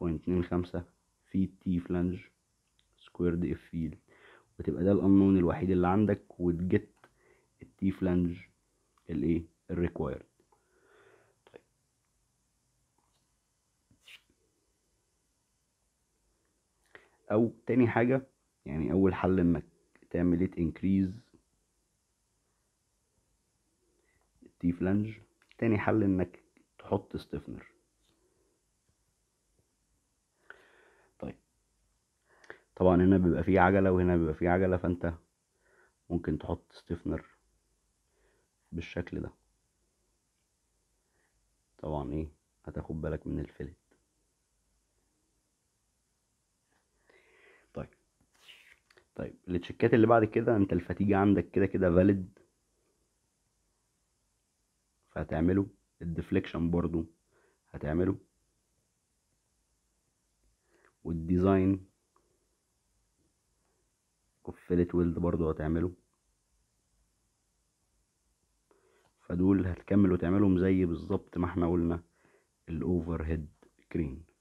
بوينت اتنين خمسة في تي فلانج سكويرد اف فيل بتبقى ده الانون الوحيد اللي عندك وتجت التي فلانج الايه الريكوايرد او تاني حاجة يعني اول حل انك تعمل ايه انكريز التي فلانج تاني حل انك تحط ستيفنر طبعا هنا بيبقى فيه عجلة وهنا بيبقى فيه عجلة فانت ممكن تحط ستيفنر بالشكل ده طبعا ايه هتاخد بالك من الفلت طيب طيب التشيكات اللي بعد كده انت الفتيجة عندك كده كده فاليد فهتعمله الديفليكشن برضو هتعمله والديزاين قفلت ويلد برضو هتعمله فدول هتكملوا تعملهم زي بالظبط ما احنا قلنا الاوفر هيد كرين